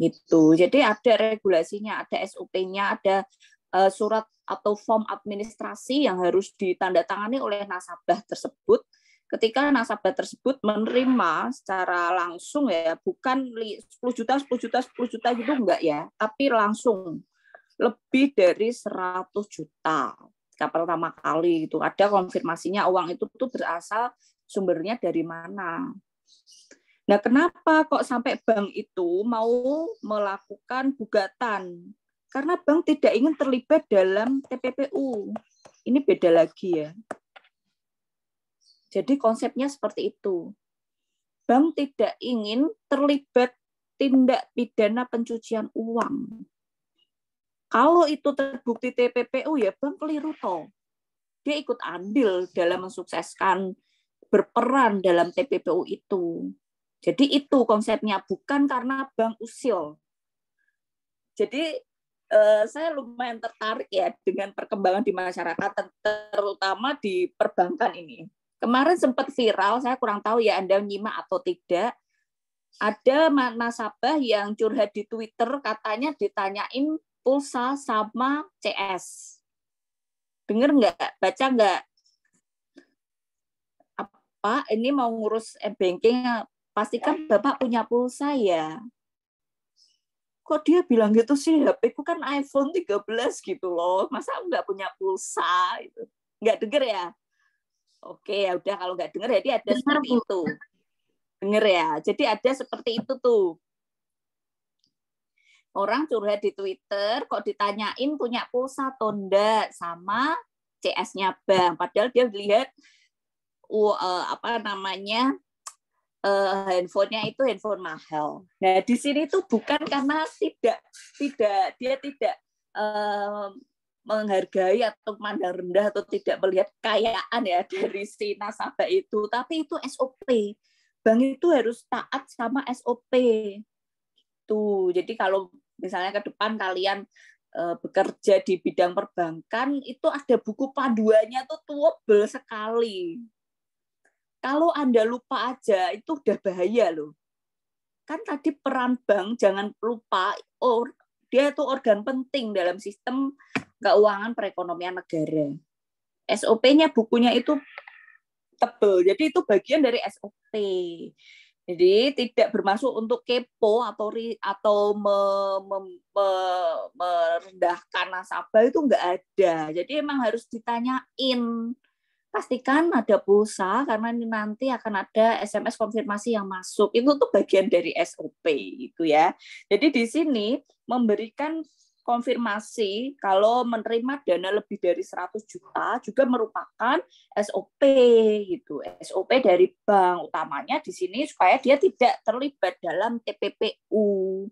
gitu. Jadi ada regulasinya, ada SOP-nya, ada uh, surat atau form administrasi yang harus ditandatangani oleh nasabah tersebut ketika nasabah tersebut menerima secara langsung ya, bukan 10 juta, 10 juta, 10 juta gitu enggak ya, tapi langsung lebih dari 100 juta pertama kali itu ada konfirmasinya uang itu tuh berasal sumbernya dari mana Nah, kenapa kok sampai bank itu mau melakukan gugatan? Karena bank tidak ingin terlibat dalam TPPU. Ini beda lagi ya. Jadi konsepnya seperti itu. Bank tidak ingin terlibat tindak pidana pencucian uang. Kalau itu terbukti TPPU ya bank keliru toh. Dia ikut andil dalam mensukseskan berperan dalam TPPU itu jadi itu konsepnya, bukan karena bank usil. Jadi eh, saya lumayan tertarik ya dengan perkembangan di masyarakat, terutama di perbankan ini. Kemarin sempat viral, saya kurang tahu ya Anda nyimak atau tidak, ada nasabah yang curhat di Twitter katanya ditanyain pulsa sama CS. Dengar nggak? Baca nggak? Apa? Ini mau ngurus e-banking pastikan Bapak punya pulsa ya. Kok dia bilang gitu sih, HP ku kan iPhone 13 gitu loh. Masa nggak punya pulsa? itu Nggak denger ya? Oke, ya udah kalau nggak denger jadi ada denger, seperti itu. Denger ya. Jadi ada seperti itu tuh. Orang curhat di Twitter, kok ditanyain punya pulsa tonda sama CS-nya bang Padahal dia lihat uh, apa namanya uh, handphonenya itu handphone mahal. Nah di sini tuh bukan karena tidak tidak dia tidak uh, menghargai atau mandar rendah atau tidak melihat kekayaan ya dari si nasabah itu, tapi itu SOP. Bang itu harus taat sama SOP. Tuh, gitu. jadi kalau misalnya ke depan kalian e, bekerja di bidang perbankan itu ada buku panduannya tuh tuebel sekali. Kalau Anda lupa aja, itu udah bahaya loh. Kan tadi peran bank, jangan lupa, or, dia itu organ penting dalam sistem keuangan perekonomian negara. SOP-nya bukunya itu tebel, jadi itu bagian dari SOP. Jadi tidak bermaksud untuk kepo atau ri, atau me, me, me, merendahkan nasabah itu enggak ada. Jadi emang harus ditanyain pastikan ada pulsa karena ini nanti akan ada SMS konfirmasi yang masuk. Itu tuh bagian dari SOP itu ya. Jadi di sini memberikan konfirmasi kalau menerima dana lebih dari 100 juta juga merupakan SOP gitu. SOP dari bank utamanya di sini supaya dia tidak terlibat dalam TPPU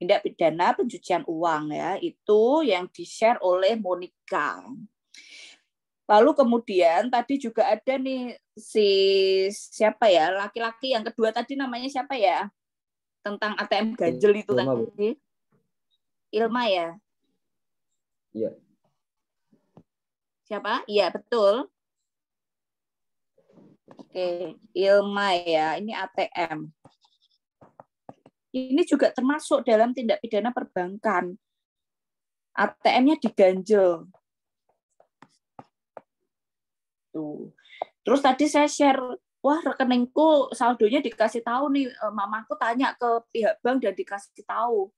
tindak pidana pencucian uang ya itu yang di-share oleh Monica Lalu kemudian tadi juga ada nih si siapa ya laki-laki yang kedua tadi namanya siapa ya tentang ATM iya, ganjel itu Ilma. tadi Ilma ya. Iya. Siapa? Iya betul. Oke Ilma ya ini ATM. Ini juga termasuk dalam tindak pidana perbankan. ATM-nya diganjel gitu. Terus tadi saya share, wah rekeningku saldonya dikasih tahu nih, eh, mamaku tanya ke pihak bank dan dikasih tahu.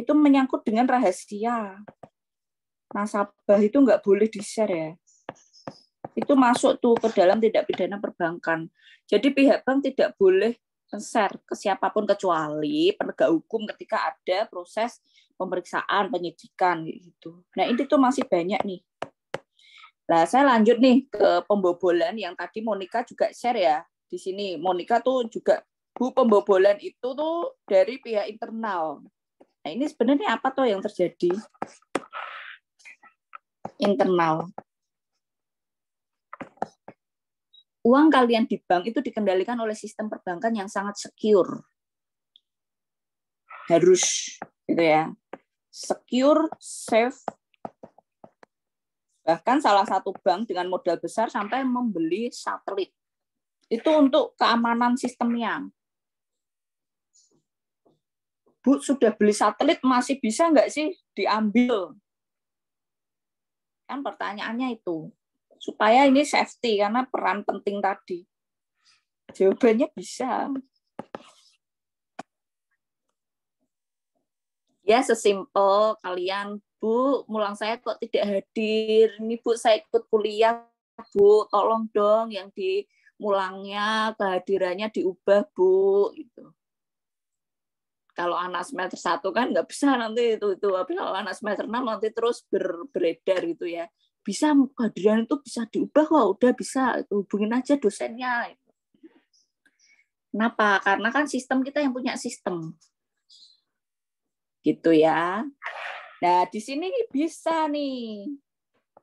Itu menyangkut dengan rahasia. Nasabah itu nggak boleh di-share ya. Itu masuk tuh ke dalam tindak pidana perbankan. Jadi pihak bank tidak boleh share ke siapapun kecuali penegak hukum ketika ada proses pemeriksaan penyidikan gitu. Nah ini tuh masih banyak nih Nah, saya lanjut nih ke pembobolan yang tadi Monica juga share ya. Di sini Monica tuh juga bu pembobolan itu tuh dari pihak internal. Nah, ini sebenarnya apa tuh yang terjadi? Internal. Uang kalian di bank itu dikendalikan oleh sistem perbankan yang sangat secure. Harus gitu ya. Secure, safe, Bahkan salah satu bank dengan modal besar sampai membeli satelit. Itu untuk keamanan sistemnya. Bu, sudah beli satelit masih bisa nggak sih diambil? Kan pertanyaannya itu. Supaya ini safety, karena peran penting tadi. Jawabannya bisa. Ya sesimpel kalian Bu, mulang saya kok tidak hadir. Ini Bu, saya ikut kuliah, Bu. Tolong dong yang di mulangnya kehadirannya diubah, Bu." gitu. Kalau anak semester satu kan nggak bisa nanti itu itu, tapi kalau anak semester enam nanti terus ber, beredar gitu ya. Bisa kehadiran itu bisa diubah kok, udah bisa hubungin aja dosennya. Gitu. Kenapa? Karena kan sistem kita yang punya sistem. Gitu ya. Nah, di sini bisa nih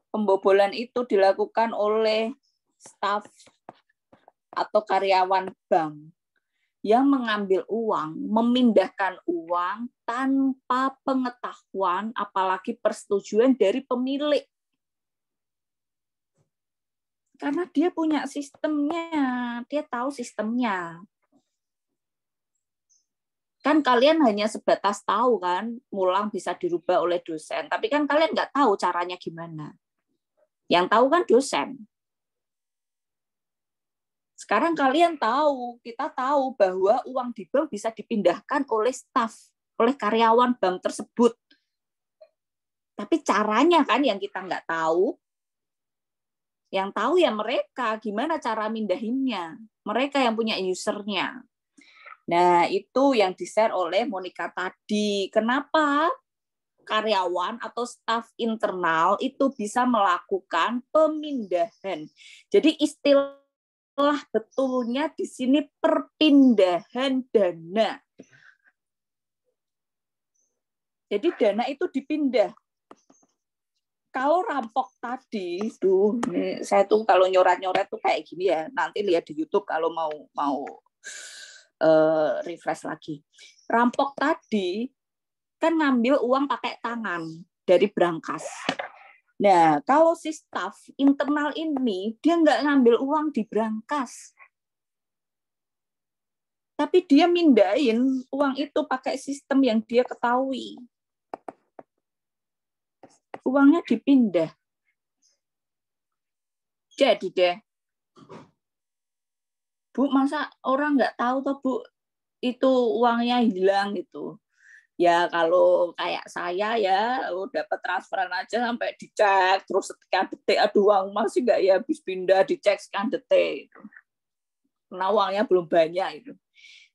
pembobolan itu dilakukan oleh staf atau karyawan bank yang mengambil uang, memindahkan uang tanpa pengetahuan apalagi persetujuan dari pemilik. Karena dia punya sistemnya, dia tahu sistemnya kan kalian hanya sebatas tahu kan mulang bisa dirubah oleh dosen tapi kan kalian nggak tahu caranya gimana yang tahu kan dosen sekarang kalian tahu kita tahu bahwa uang di bank bisa dipindahkan oleh staff oleh karyawan bank tersebut tapi caranya kan yang kita nggak tahu yang tahu ya mereka gimana cara mindahinnya mereka yang punya usernya Nah, itu yang di-share oleh Monica tadi. Kenapa karyawan atau staf internal itu bisa melakukan pemindahan. Jadi istilah betulnya di sini perpindahan dana. Jadi dana itu dipindah. Kalau rampok tadi, tuh, saya tuh kalau nyoret-nyoret tuh kayak gini ya. Nanti lihat di YouTube kalau mau mau Eh, refresh lagi. Rampok tadi kan ngambil uang pakai tangan dari brankas. Nah, kalau si staff internal ini dia nggak ngambil uang di brankas, tapi dia mindain uang itu pakai sistem yang dia ketahui. Uangnya dipindah. Jadi deh, Bu, masa orang nggak tahu toh Bu itu uangnya hilang gitu. Ya kalau kayak saya ya oh, dapat transferan aja sampai dicek terus sekian detik aduh uang masih nggak ya habis pindah dicek sekian detik. Gitu. Karena uangnya belum banyak itu.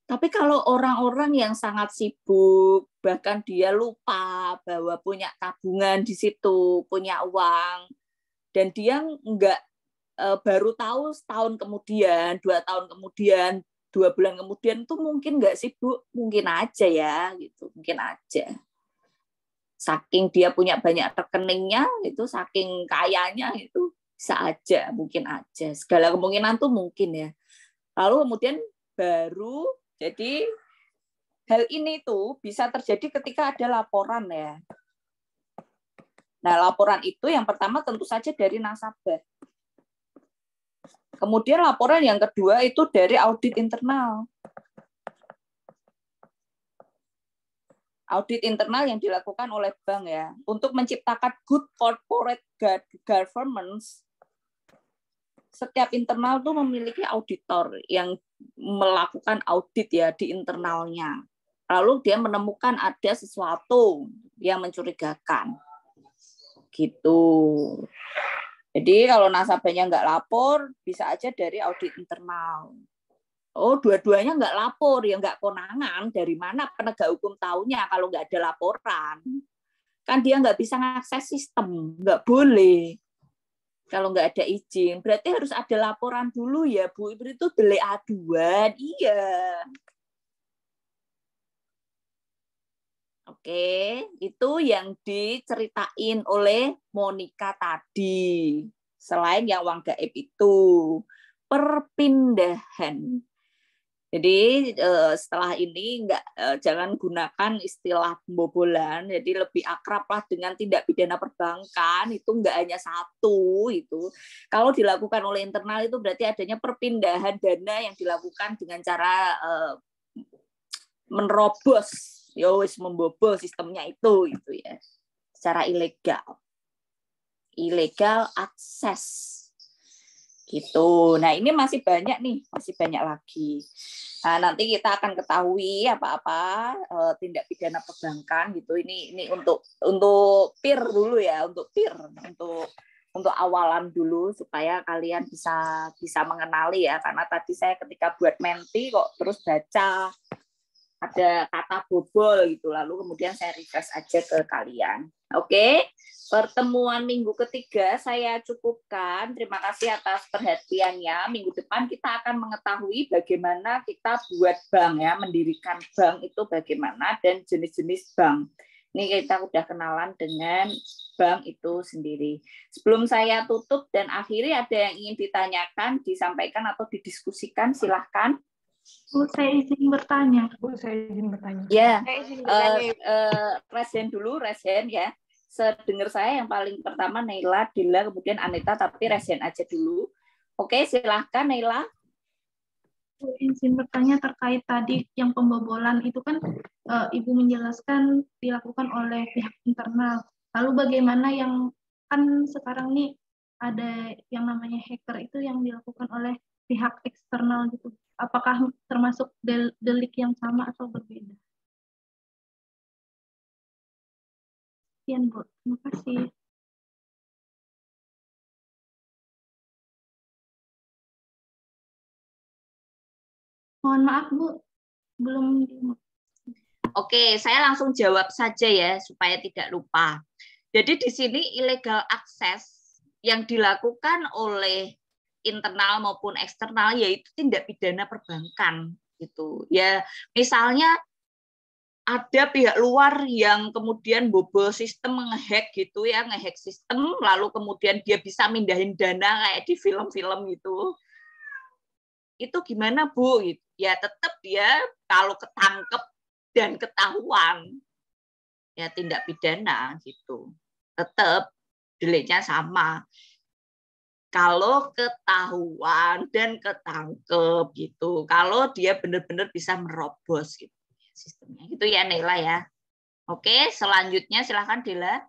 Tapi kalau orang-orang yang sangat sibuk, bahkan dia lupa bahwa punya tabungan di situ, punya uang, dan dia nggak Eh, baru tahu setahun kemudian, dua tahun kemudian, dua bulan kemudian tuh mungkin nggak sih Bu? Mungkin aja ya, gitu. Mungkin aja. Saking dia punya banyak rekeningnya, itu saking kayanya itu bisa aja, mungkin aja. Segala kemungkinan tuh mungkin ya. Lalu kemudian baru jadi hal ini tuh bisa terjadi ketika ada laporan ya. Nah, laporan itu yang pertama tentu saja dari nasabah. Kemudian laporan yang kedua itu dari audit internal. Audit internal yang dilakukan oleh bank ya untuk menciptakan good corporate governance. Setiap internal tuh memiliki auditor yang melakukan audit ya di internalnya. Lalu dia menemukan ada sesuatu yang mencurigakan. Gitu. Jadi kalau nasabahnya nggak lapor, bisa aja dari audit internal. Oh, dua-duanya nggak lapor, ya nggak konangan. Dari mana penegak hukum tahunya kalau nggak ada laporan? Kan dia nggak bisa mengakses sistem, nggak boleh. Kalau nggak ada izin, berarti harus ada laporan dulu ya, Bu. Itu delik aduan, iya. Oke, itu yang diceritain oleh Monica tadi. Selain yang uang gaib itu, perpindahan. Jadi eh, setelah ini enggak eh, jangan gunakan istilah pembobolan, jadi lebih akrablah dengan tindak pidana perbankan itu enggak hanya satu itu. Kalau dilakukan oleh internal itu berarti adanya perpindahan dana yang dilakukan dengan cara eh, menerobos ya wis membobol sistemnya itu itu ya secara ilegal ilegal akses gitu nah ini masih banyak nih masih banyak lagi nah, nanti kita akan ketahui apa-apa eh, tindak pidana perbankan gitu ini ini untuk untuk peer dulu ya untuk peer untuk untuk awalan dulu supaya kalian bisa bisa mengenali ya karena tadi saya ketika buat menti kok terus baca ada kata bobol gitu lalu kemudian saya refresh aja ke kalian oke pertemuan minggu ketiga saya cukupkan terima kasih atas perhatiannya minggu depan kita akan mengetahui bagaimana kita buat bank ya mendirikan bank itu bagaimana dan jenis-jenis bank ini kita sudah kenalan dengan bank itu sendiri. Sebelum saya tutup dan akhiri ada yang ingin ditanyakan, disampaikan atau didiskusikan silahkan. Bu, saya izin bertanya. Bu, saya izin bertanya. Ya, yeah. Uh, uh, dulu, resen ya. Sedengar saya yang paling pertama Naila, Dila, kemudian Aneta, tapi resen aja dulu. Oke, silahkan Naila. Bu, izin bertanya terkait tadi yang pembobolan itu kan uh, Ibu menjelaskan dilakukan oleh pihak internal. Lalu bagaimana yang kan sekarang nih ada yang namanya hacker itu yang dilakukan oleh pihak eksternal gitu? Apakah termasuk del delik yang sama atau berbeda? Sekian, Bu. Terima kasih. Mohon maaf, Bu. Belum di Oke, saya langsung jawab saja ya supaya tidak lupa. Jadi di sini ilegal akses yang dilakukan oleh internal maupun eksternal yaitu tindak pidana perbankan gitu. Ya misalnya ada pihak luar yang kemudian bobol sistem ngehack gitu ya, ngehack sistem lalu kemudian dia bisa mindahin dana kayak di film-film gitu. Itu gimana, Bu? Gitu. Ya tetap dia kalau ketangkep dan ketahuan ya tindak pidana gitu. Tetap deliknya sama kalau ketahuan dan ketangkep gitu. Kalau dia benar-benar bisa merobos gitu sistemnya. Gitu ya Nela ya. Oke, selanjutnya silahkan Dila.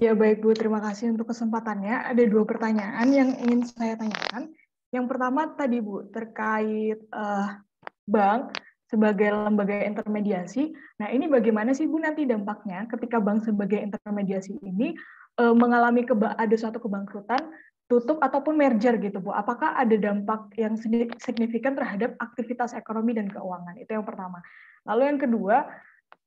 Ya baik Bu, terima kasih untuk kesempatannya. Ada dua pertanyaan yang ingin saya tanyakan. Yang pertama tadi Bu, terkait uh, bank sebagai lembaga intermediasi. Nah ini bagaimana sih Bu nanti dampaknya ketika bank sebagai intermediasi ini uh, mengalami keba ada suatu kebangkrutan, tutup ataupun merger gitu Bu. Apakah ada dampak yang signifikan terhadap aktivitas ekonomi dan keuangan? Itu yang pertama. Lalu yang kedua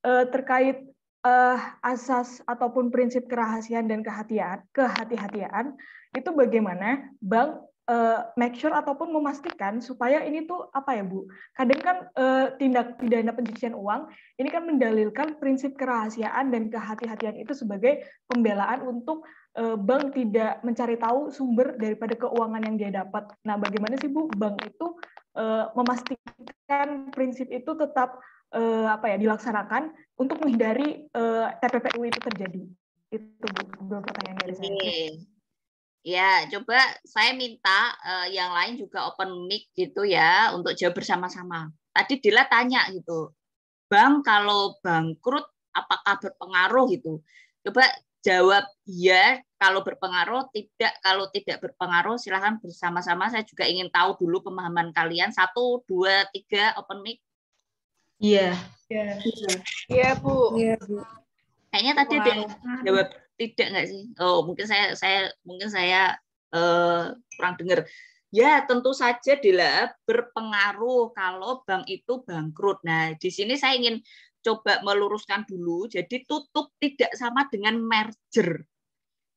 eh, terkait eh, asas ataupun prinsip kerahasiaan dan kehatian kehati-hatian itu bagaimana bank uh, make sure ataupun memastikan supaya ini tuh apa ya Bu? Kadang kan uh, tindak pidana pencucian uang ini kan mendalilkan prinsip kerahasiaan dan kehati-hatian itu sebagai pembelaan untuk uh, bank tidak mencari tahu sumber daripada keuangan yang dia dapat. Nah, bagaimana sih Bu bank itu uh, memastikan prinsip itu tetap uh, apa ya dilaksanakan untuk menghindari uh, TPPU itu terjadi? Itu Bu, beberapa pertanyaan dari saya. Ya, coba saya minta uh, yang lain juga open mic gitu ya untuk jawab bersama-sama. Tadi Dila tanya gitu, Bang kalau bangkrut apakah berpengaruh gitu? Coba jawab ya kalau berpengaruh, tidak kalau tidak berpengaruh silahkan bersama-sama. Saya juga ingin tahu dulu pemahaman kalian. Satu, dua, tiga, open mic. Iya. Iya, iya Bu. Iya, Bu. Kayaknya tadi ada yang jawab tidak nggak sih? Oh, mungkin saya saya mungkin saya uh, kurang dengar. Ya, tentu saja Dila berpengaruh kalau bank itu bangkrut. Nah, di sini saya ingin coba meluruskan dulu. Jadi tutup tidak sama dengan merger.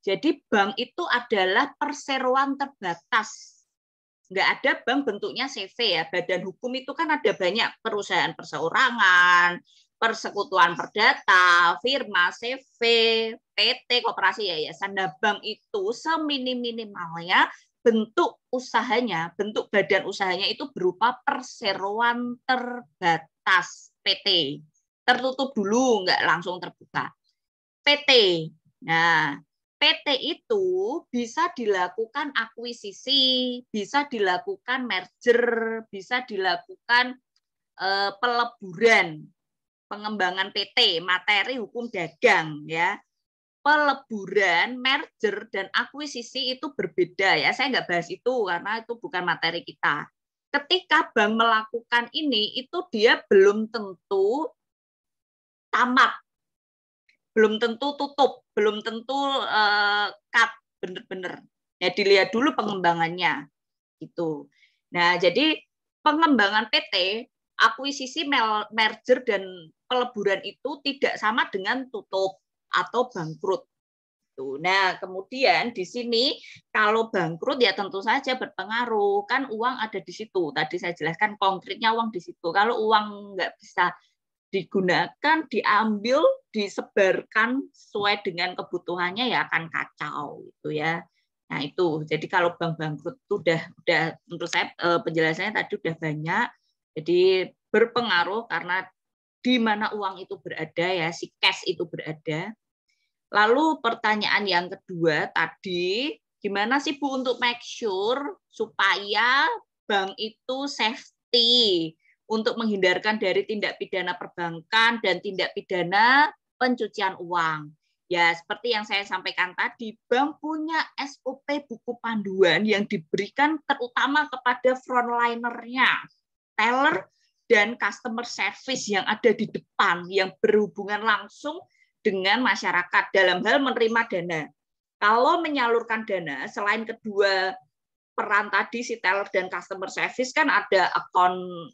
Jadi bank itu adalah perseroan terbatas. Nggak ada bank bentuknya CV ya. Badan hukum itu kan ada banyak perusahaan perseorangan, persekutuan perdata, firma, CV, PT, koperasi, yayasan, nah bank itu seminim-minimalnya bentuk usahanya, bentuk badan usahanya itu berupa perseroan terbatas PT. Tertutup dulu, nggak langsung terbuka. PT. Nah, PT itu bisa dilakukan akuisisi, bisa dilakukan merger, bisa dilakukan eh, peleburan pengembangan PT, materi hukum dagang ya. Peleburan, merger dan akuisisi itu berbeda ya. Saya nggak bahas itu karena itu bukan materi kita. Ketika bank melakukan ini itu dia belum tentu tamat. Belum tentu tutup, belum tentu uh, cut bener-bener. Ya dilihat dulu pengembangannya itu Nah, jadi pengembangan PT akuisisi merger dan peleburan itu tidak sama dengan tutup atau bangkrut. Gitu. Nah, kemudian di sini kalau bangkrut ya tentu saja berpengaruh. Kan uang ada di situ. Tadi saya jelaskan konkretnya uang di situ. Kalau uang nggak bisa digunakan, diambil, disebarkan sesuai dengan kebutuhannya ya akan kacau itu ya. Nah, itu. Jadi kalau bank bangkrut itu udah udah menurut saya eh, penjelasannya tadi udah banyak. Jadi berpengaruh karena di mana uang itu berada ya, si cash itu berada. Lalu pertanyaan yang kedua tadi, gimana sih Bu untuk make sure supaya bank itu safety untuk menghindarkan dari tindak pidana perbankan dan tindak pidana pencucian uang. Ya, seperti yang saya sampaikan tadi, bank punya SOP buku panduan yang diberikan terutama kepada frontlinernya, teller dan customer service yang ada di depan yang berhubungan langsung dengan masyarakat dalam hal menerima dana. Kalau menyalurkan dana, selain kedua peran tadi si teller dan customer service kan ada account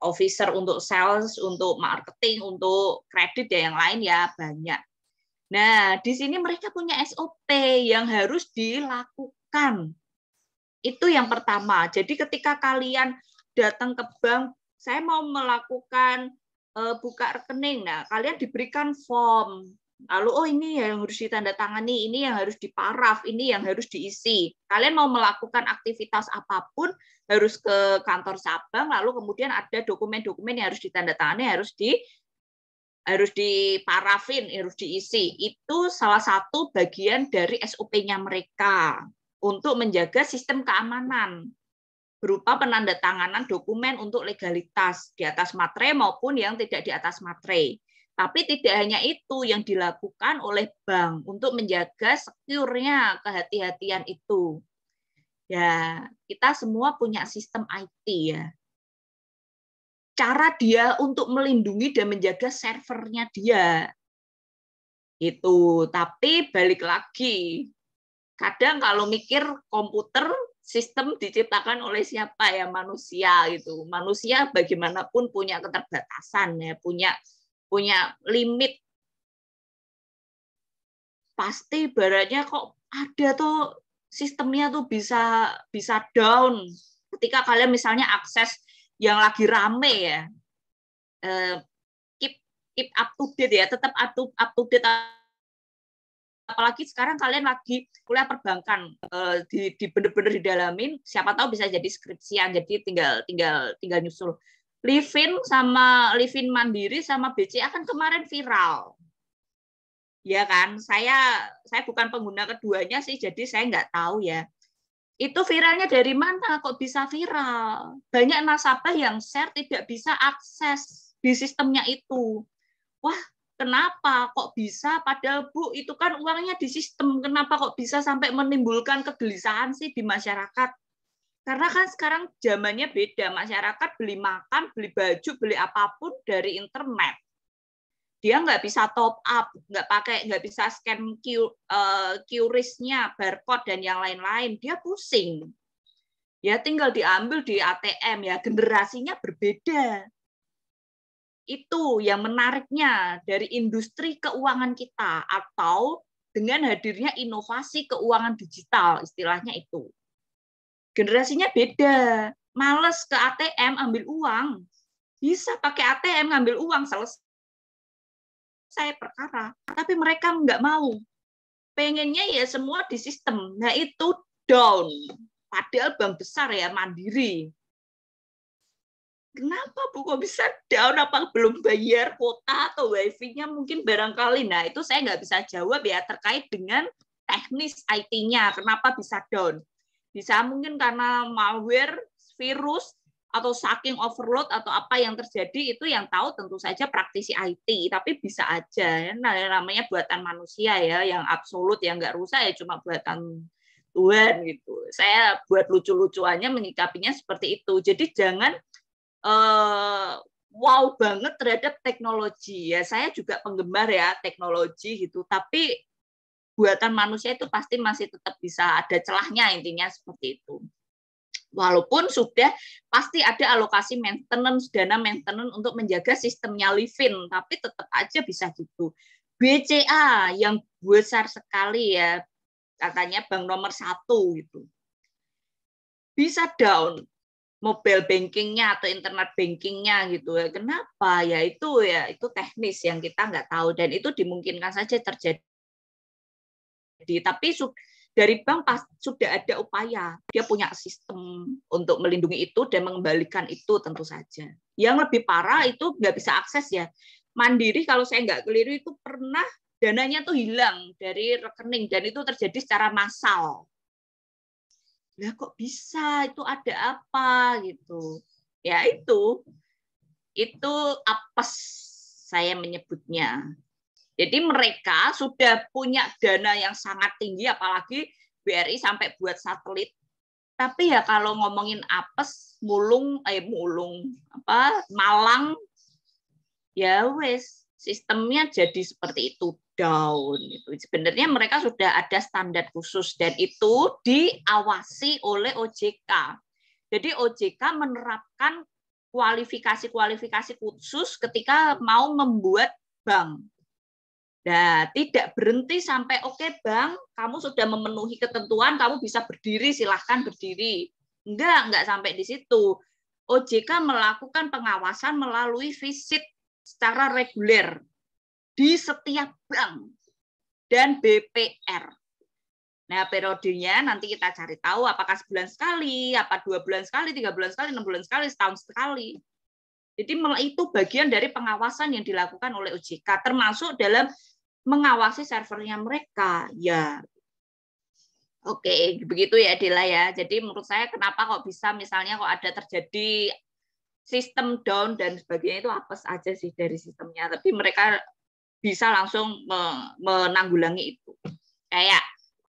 officer untuk sales, untuk marketing, untuk kredit dan ya yang lain ya banyak. Nah, di sini mereka punya SOP yang harus dilakukan. Itu yang pertama. Jadi ketika kalian datang ke bank saya mau melakukan uh, buka rekening. Nah, kalian diberikan form. Lalu oh ini yang harus ditandatangani, ini yang harus diparaf, ini yang harus diisi. Kalian mau melakukan aktivitas apapun harus ke kantor sabang, lalu kemudian ada dokumen-dokumen yang harus ditandatangani, harus di harus diparafin, harus diisi. Itu salah satu bagian dari SOP-nya mereka untuk menjaga sistem keamanan berupa penandatanganan dokumen untuk legalitas di atas matre maupun yang tidak di atas matre. Tapi tidak hanya itu yang dilakukan oleh bank untuk menjaga secure-nya kehati-hatian itu. Ya, kita semua punya sistem IT ya. Cara dia untuk melindungi dan menjaga servernya dia. Itu, tapi balik lagi. Kadang kalau mikir komputer sistem diciptakan oleh siapa ya manusia gitu. Manusia bagaimanapun punya keterbatasan ya, punya punya limit. Pasti baratnya kok ada tuh sistemnya tuh bisa bisa down ketika kalian misalnya akses yang lagi rame ya. Eh, keep keep up to date ya, tetap up to, up to date apalagi sekarang kalian lagi kuliah perbankan uh, di, di bener-bener didalamin siapa tahu bisa jadi skripsian jadi tinggal tinggal tinggal nyusul Livin sama Livin Mandiri sama BCA kan kemarin viral. Ya kan? Saya saya bukan pengguna keduanya sih, jadi saya nggak tahu ya. Itu viralnya dari mana kok bisa viral? Banyak nasabah yang share tidak bisa akses di sistemnya itu. Wah, Kenapa kok bisa? Padahal Bu itu kan uangnya di sistem. Kenapa kok bisa sampai menimbulkan kegelisahan sih di masyarakat? Karena kan sekarang zamannya beda. Masyarakat beli makan, beli baju, beli apapun dari internet. Dia nggak bisa top up, nggak pakai, nggak bisa scan uh, eh, QRIS-nya, barcode dan yang lain-lain. Dia pusing. Ya tinggal diambil di ATM ya. Generasinya berbeda itu yang menariknya dari industri keuangan kita atau dengan hadirnya inovasi keuangan digital, istilahnya itu. Generasinya beda. Males ke ATM ambil uang. Bisa pakai ATM ambil uang selesai saya perkara. Tapi mereka nggak mau. Pengennya ya semua di sistem. Nah itu down. Padahal bank besar ya mandiri kenapa bu kok bisa down apa belum bayar kuota atau wifi-nya mungkin barangkali nah itu saya nggak bisa jawab ya terkait dengan teknis IT-nya kenapa bisa down bisa mungkin karena malware virus atau saking overload atau apa yang terjadi itu yang tahu tentu saja praktisi IT tapi bisa aja nah yang namanya buatan manusia ya yang absolut yang nggak rusak ya cuma buatan Tuhan gitu saya buat lucu-lucuannya menyikapinya seperti itu jadi jangan uh, wow banget terhadap teknologi ya saya juga penggemar ya teknologi gitu tapi buatan manusia itu pasti masih tetap bisa ada celahnya intinya seperti itu walaupun sudah pasti ada alokasi maintenance dana maintenance untuk menjaga sistemnya Livin tapi tetap aja bisa gitu BCA yang besar sekali ya katanya bank nomor satu gitu bisa down mobile bankingnya atau internet bankingnya gitu ya kenapa ya itu ya itu teknis yang kita nggak tahu dan itu dimungkinkan saja terjadi tapi dari bank pas, sudah ada upaya dia punya sistem untuk melindungi itu dan mengembalikan itu tentu saja yang lebih parah itu nggak bisa akses ya mandiri kalau saya nggak keliru itu pernah dananya tuh hilang dari rekening dan itu terjadi secara massal lah kok bisa itu ada apa gitu ya itu itu apa saya menyebutnya jadi mereka sudah punya dana yang sangat tinggi apalagi BRI sampai buat satelit tapi ya kalau ngomongin apes mulung eh mulung apa malang ya wes sistemnya jadi seperti itu down itu Sebenarnya mereka sudah ada standar khusus dan itu diawasi oleh OJK. Jadi OJK menerapkan kualifikasi-kualifikasi khusus ketika mau membuat bank. Nah, tidak berhenti sampai oke okay, bang, kamu sudah memenuhi ketentuan, kamu bisa berdiri, silahkan berdiri. Enggak, enggak sampai di situ. OJK melakukan pengawasan melalui visit secara reguler di setiap bank dan BPR. Nah, periodenya nanti kita cari tahu apakah sebulan sekali, apa dua bulan sekali, tiga bulan sekali, enam bulan sekali, setahun sekali. Jadi itu bagian dari pengawasan yang dilakukan oleh OJK, termasuk dalam mengawasi servernya mereka. Ya, Oke, begitu ya Dila ya. Jadi menurut saya kenapa kok bisa misalnya kok ada terjadi sistem down dan sebagainya itu apa saja sih dari sistemnya. Tapi mereka bisa langsung menanggulangi itu. Kayak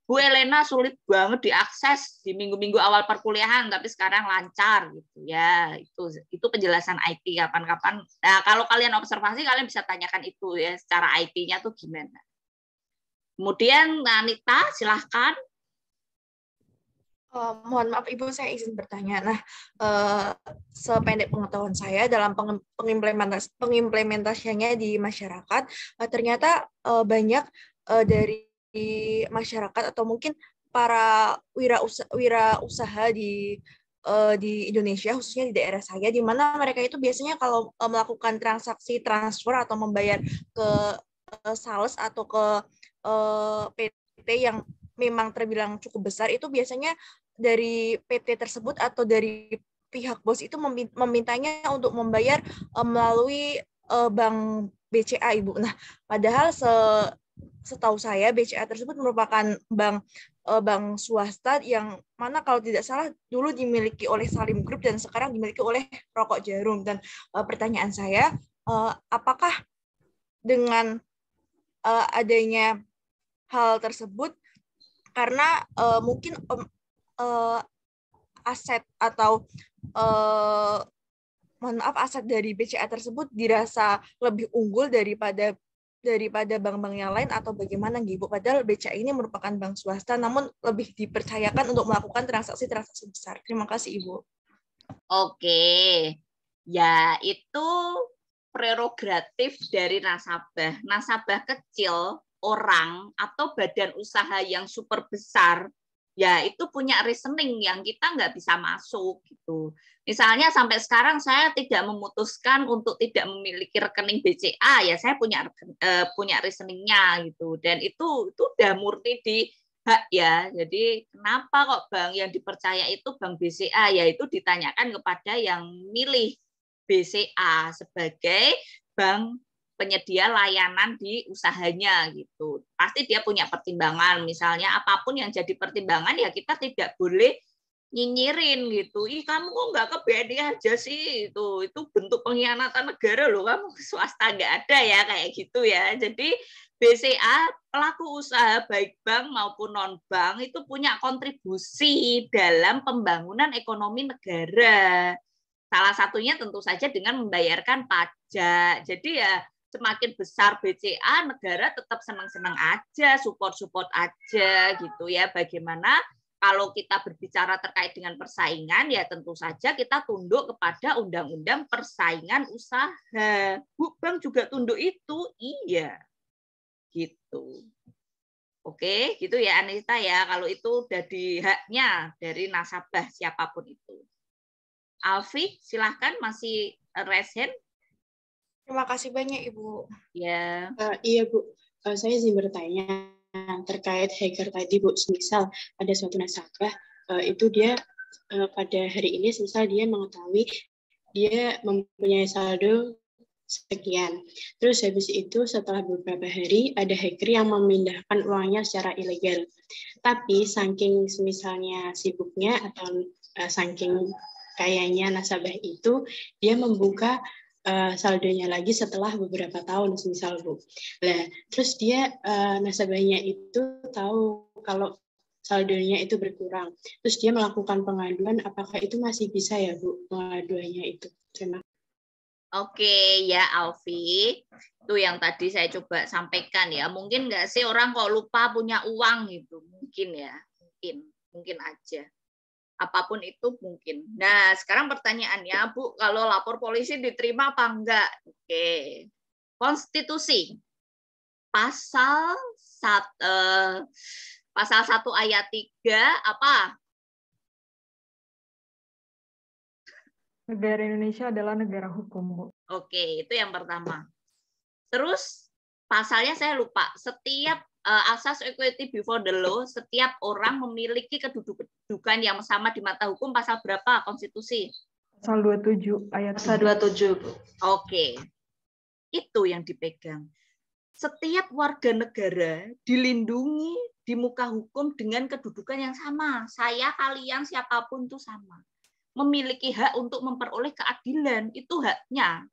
Bu Elena sulit banget diakses di minggu-minggu awal perkuliahan, tapi sekarang lancar gitu ya. Itu itu penjelasan IT kapan-kapan. Nah, kalau kalian observasi, kalian bisa tanyakan itu ya secara IT-nya tuh gimana. Kemudian Anita, silahkan Uh, mohon maaf Ibu, saya izin bertanya. Nah, uh, sependek pengetahuan saya dalam pengimplementasian pengimplementasinya di masyarakat, uh, ternyata uh, banyak uh, dari masyarakat atau mungkin para wira usaha di uh, di Indonesia khususnya di daerah saya, di mana mereka itu biasanya kalau uh, melakukan transaksi transfer atau membayar ke uh, sales atau ke uh, PT yang memang terbilang cukup besar itu biasanya dari PT tersebut atau dari pihak bos itu memintanya untuk membayar uh, melalui uh, bank BCA Ibu. Nah, padahal se setahu saya BCA tersebut merupakan bank uh, bank swasta yang mana kalau tidak salah dulu dimiliki oleh Salim Group dan sekarang dimiliki oleh Rokok Jarum dan uh, pertanyaan saya uh, apakah dengan uh, adanya hal tersebut karena uh, mungkin um, uh, aset atau uh, mohon maaf aset dari BCA tersebut dirasa lebih unggul daripada daripada bank-bank yang lain atau bagaimana gitu Padahal BCA ini merupakan bank swasta namun lebih dipercayakan untuk melakukan transaksi-transaksi besar. Terima kasih Ibu. Oke. Ya, itu prerogatif dari nasabah. Nasabah kecil orang atau badan usaha yang super besar ya itu punya reasoning yang kita nggak bisa masuk gitu. Misalnya sampai sekarang saya tidak memutuskan untuk tidak memiliki rekening BCA ya saya punya uh, punya reasoningnya gitu dan itu itu udah murni di hak ya. Jadi kenapa kok bank yang dipercaya itu bank BCA ya itu ditanyakan kepada yang milih BCA sebagai bank penyedia layanan di usahanya gitu. Pasti dia punya pertimbangan misalnya apapun yang jadi pertimbangan ya kita tidak boleh nyinyirin gitu. Ih kamu kok nggak ke BNI aja sih itu. Itu bentuk pengkhianatan negara loh. Kamu [laughs] swasta nggak ada ya kayak gitu ya. Jadi BCA pelaku usaha baik bank maupun non bank itu punya kontribusi dalam pembangunan ekonomi negara. Salah satunya tentu saja dengan membayarkan pajak. Jadi ya semakin besar BCA negara tetap senang-senang aja, support-support aja gitu ya. Bagaimana kalau kita berbicara terkait dengan persaingan ya tentu saja kita tunduk kepada undang-undang persaingan usaha. Bu Bang juga tunduk itu. Iya. Gitu. Oke, gitu ya Anita ya. Kalau itu udah di haknya dari nasabah siapapun itu. Alfi, silahkan masih hand. Terima kasih banyak Ibu. Ya. Uh, iya Bu, uh, saya izin bertanya terkait hacker tadi Bu. Misal ada suatu nasabah uh, itu dia uh, pada hari ini misal dia mengetahui dia mempunyai saldo sekian. Terus habis itu setelah beberapa hari ada hacker yang memindahkan uangnya secara ilegal. Tapi saking misalnya sibuknya atau uh, saking kayaknya nasabah itu dia membuka uh, saldonya lagi setelah beberapa tahun misal bu. Nah, terus dia uh, nasabahnya itu tahu kalau saldonya itu berkurang. Terus dia melakukan pengaduan, apakah itu masih bisa ya bu pengaduannya itu? Terima Oke ya Alfi, itu yang tadi saya coba sampaikan ya. Mungkin nggak sih orang kok lupa punya uang gitu, mungkin ya, mungkin, mungkin aja apapun itu mungkin. Nah, sekarang pertanyaannya, Bu, kalau lapor polisi diterima apa enggak? Oke. Konstitusi. Pasal sat, eh, pasal 1 ayat 3 apa? Negara Indonesia adalah negara hukum, Bu. Oke, itu yang pertama. Terus pasalnya saya lupa. Setiap uh, asas equity before the law, setiap orang memiliki kedudukan dugaan yang sama di mata hukum pasal berapa konstitusi? Pasal 27 ayat pasal 27. Oke. Okay. Itu yang dipegang. Setiap warga negara dilindungi di muka hukum dengan kedudukan yang sama. Saya, kalian, siapapun itu sama. Memiliki hak untuk memperoleh keadilan, itu haknya.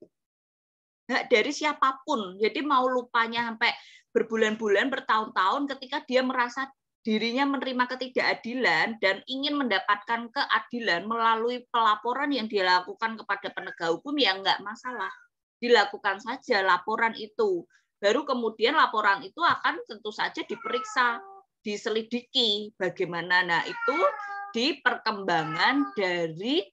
Hak dari siapapun. Jadi mau lupanya sampai berbulan-bulan, bertahun-tahun ketika dia merasa dirinya menerima ketidakadilan dan ingin mendapatkan keadilan melalui pelaporan yang dilakukan kepada penegak hukum ya nggak masalah. Dilakukan saja laporan itu. Baru kemudian laporan itu akan tentu saja diperiksa, diselidiki bagaimana. Nah itu di perkembangan dari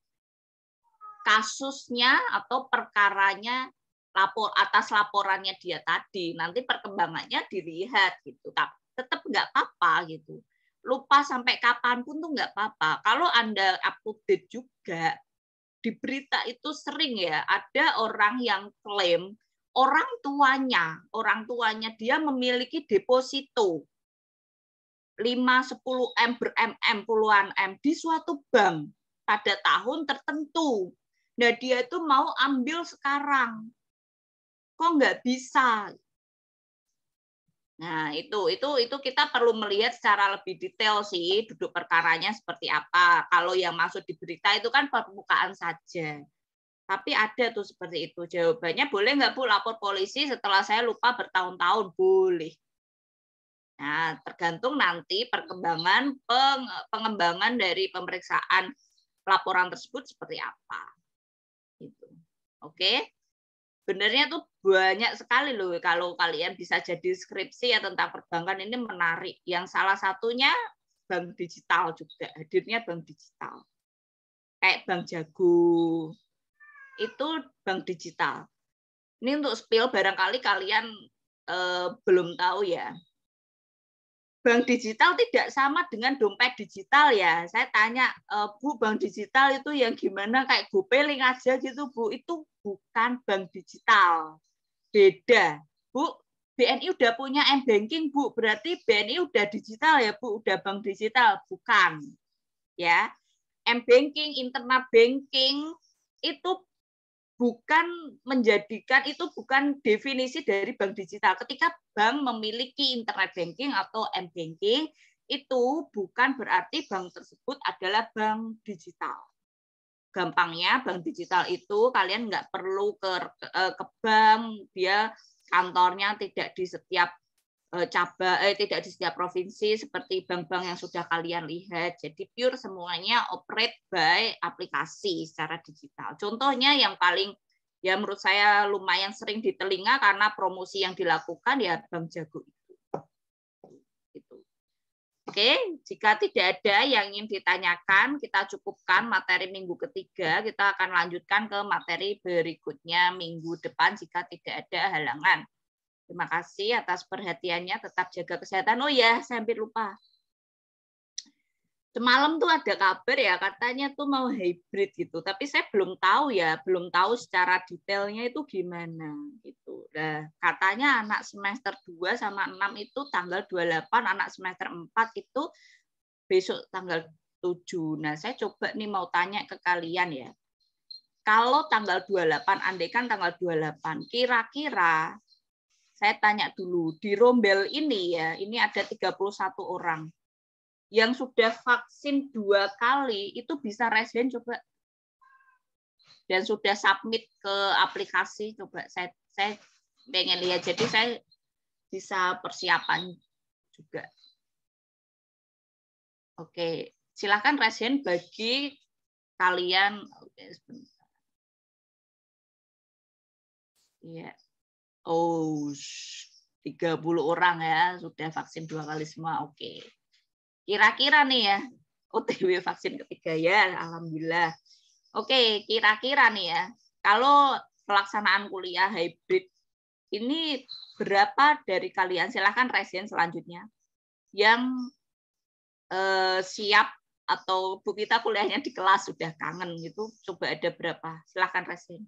kasusnya atau perkaranya lapor atas laporannya dia tadi nanti perkembangannya dilihat gitu tapi tetap nggak apa-apa gitu. Lupa sampai kapan pun tuh nggak apa-apa. Kalau Anda update juga, di berita itu sering ya ada orang yang klaim orang tuanya, orang tuanya dia memiliki deposito 5 10 M ber MM puluhan M di suatu bank pada tahun tertentu. Nah, dia itu mau ambil sekarang. Kok nggak bisa? Nah, itu itu itu kita perlu melihat secara lebih detail sih duduk perkaranya seperti apa. Kalau yang masuk di berita itu kan permukaan saja. Tapi ada tuh seperti itu. Jawabannya boleh nggak Bu lapor polisi setelah saya lupa bertahun-tahun? Boleh. Nah, tergantung nanti perkembangan peng, pengembangan dari pemeriksaan laporan tersebut seperti apa. Gitu. Oke. Benernya tuh banyak sekali loh kalau kalian bisa jadi skripsi ya tentang perbankan ini menarik. Yang salah satunya bank digital juga hadirnya bank digital. Kayak bank jago itu bank digital. Ini untuk spill barangkali kalian eh, belum tahu ya bank digital tidak sama dengan dompet digital ya. Saya tanya, e, Bu, bank digital itu yang gimana kayak GoPay link aja gitu, Bu. Itu bukan bank digital. Beda. Bu, BNI udah punya m-banking, Bu. Berarti BNI udah digital ya, Bu. Udah bank digital, bukan. Ya. M-banking, internet banking itu bukan menjadikan itu bukan definisi dari bank digital. Ketika bank memiliki internet banking atau m banking itu bukan berarti bank tersebut adalah bank digital. Gampangnya bank digital itu kalian nggak perlu ke eh, ke bank, dia kantornya tidak di setiap Eh, cabang eh, tidak di setiap provinsi seperti bank-bank yang sudah kalian lihat. Jadi pure semuanya operate by aplikasi secara digital. Contohnya yang paling ya menurut saya lumayan sering di telinga karena promosi yang dilakukan ya Bank Jago itu. Gitu. Oke, jika tidak ada yang ingin ditanyakan, kita cukupkan materi minggu ketiga. Kita akan lanjutkan ke materi berikutnya minggu depan jika tidak ada halangan. Terima kasih atas perhatiannya, tetap jaga kesehatan. Oh ya, saya hampir lupa. Semalam tuh ada kabar ya, katanya tuh mau hybrid gitu. Tapi saya belum tahu ya, belum tahu secara detailnya itu gimana gitu. Nah, katanya anak semester 2 sama 6 itu tanggal 28, anak semester 4 itu besok tanggal 7. Nah, saya coba nih mau tanya ke kalian ya. Kalau tanggal 28, andaikan tanggal 28, kira-kira saya tanya dulu, di Rombel ini ya, ini ada 31 orang yang sudah vaksin dua kali itu bisa resident coba dan sudah submit ke aplikasi coba saya saya pengen lihat jadi saya bisa persiapan juga oke silahkan resident bagi kalian oke sebentar ya Oh, 30 orang ya sudah vaksin dua kali semua. Oke. Kira-kira nih ya, OTW vaksin ketiga ya, alhamdulillah. Oke, kira-kira nih ya. Kalau pelaksanaan kuliah hybrid ini berapa dari kalian silahkan resen selanjutnya yang eh, siap atau Bu kita kuliahnya di kelas sudah kangen gitu coba ada berapa silahkan resen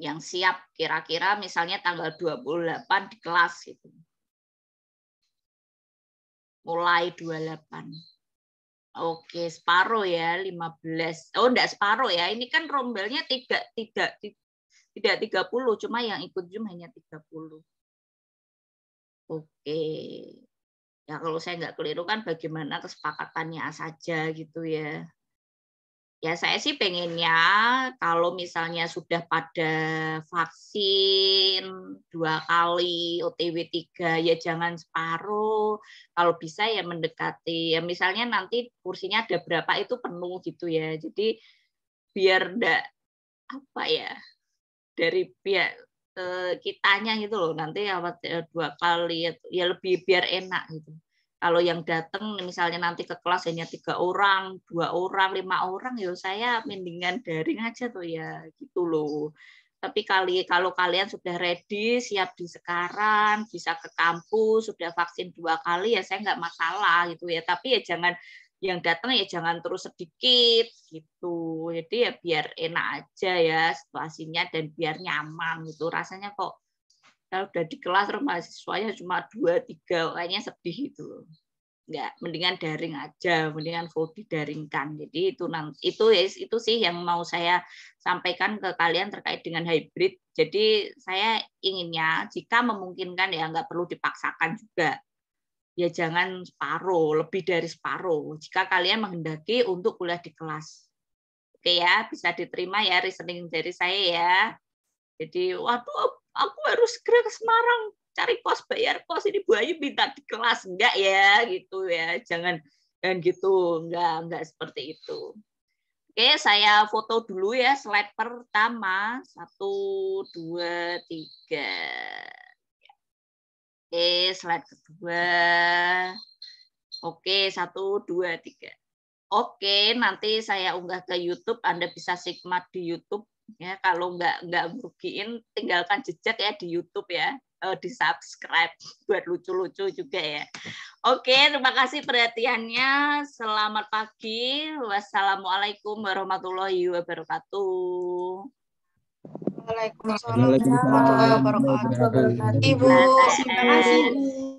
yang siap kira-kira misalnya tanggal 28 di kelas gitu. Mulai 28. Oke, separuh ya, 15. Oh, enggak separuh ya. Ini kan rombelnya tiga tiga tidak 30, cuma yang ikut Zoom hanya 30. Oke. Ya kalau saya enggak keliru kan bagaimana kesepakatannya saja gitu ya. Ya saya sih pengennya kalau misalnya sudah pada vaksin dua kali OTW tiga ya jangan separuh. Kalau bisa ya mendekati. Ya misalnya nanti kursinya ada berapa itu penuh gitu ya. Jadi biar enggak apa ya dari pihak eh, kitanya gitu loh nanti apa eh, dua kali ya, ya lebih biar enak gitu. Kalau yang datang misalnya nanti ke kelas hanya tiga orang, dua orang, lima orang, ya saya mendingan daring aja tuh ya gitu loh. Tapi kali kalau kalian sudah ready, siap di sekarang, bisa ke kampus, sudah vaksin dua kali ya saya nggak masalah gitu ya. Tapi ya jangan yang datang ya jangan terus sedikit gitu. Jadi ya biar enak aja ya situasinya dan biar nyaman gitu. Rasanya kok kalau udah di kelas mahasiswanya cuma dua tiga kayaknya sedih itu nggak mendingan daring aja mendingan full di daring kan, jadi itu itu ya, itu sih yang mau saya sampaikan ke kalian terkait dengan hybrid jadi saya inginnya jika memungkinkan ya nggak perlu dipaksakan juga ya jangan separuh lebih dari separuh jika kalian menghendaki untuk kuliah di kelas oke ya bisa diterima ya reasoning dari saya ya jadi waduh aku harus segera ke Semarang cari kos bayar kos ini Bu Ayu minta di kelas enggak ya gitu ya jangan dan gitu enggak enggak seperti itu oke saya foto dulu ya slide pertama satu dua tiga oke slide kedua oke satu dua tiga oke nanti saya unggah ke YouTube Anda bisa sigma di YouTube ya kalau nggak nggak merugiin tinggalkan jejak ya di YouTube ya eh, di subscribe buat lucu-lucu juga ya oke terima kasih perhatiannya selamat pagi wassalamualaikum warahmatullahi wabarakatuh Waalaikumsalam warahmatullahi wabarakatuh Ibu terima kasih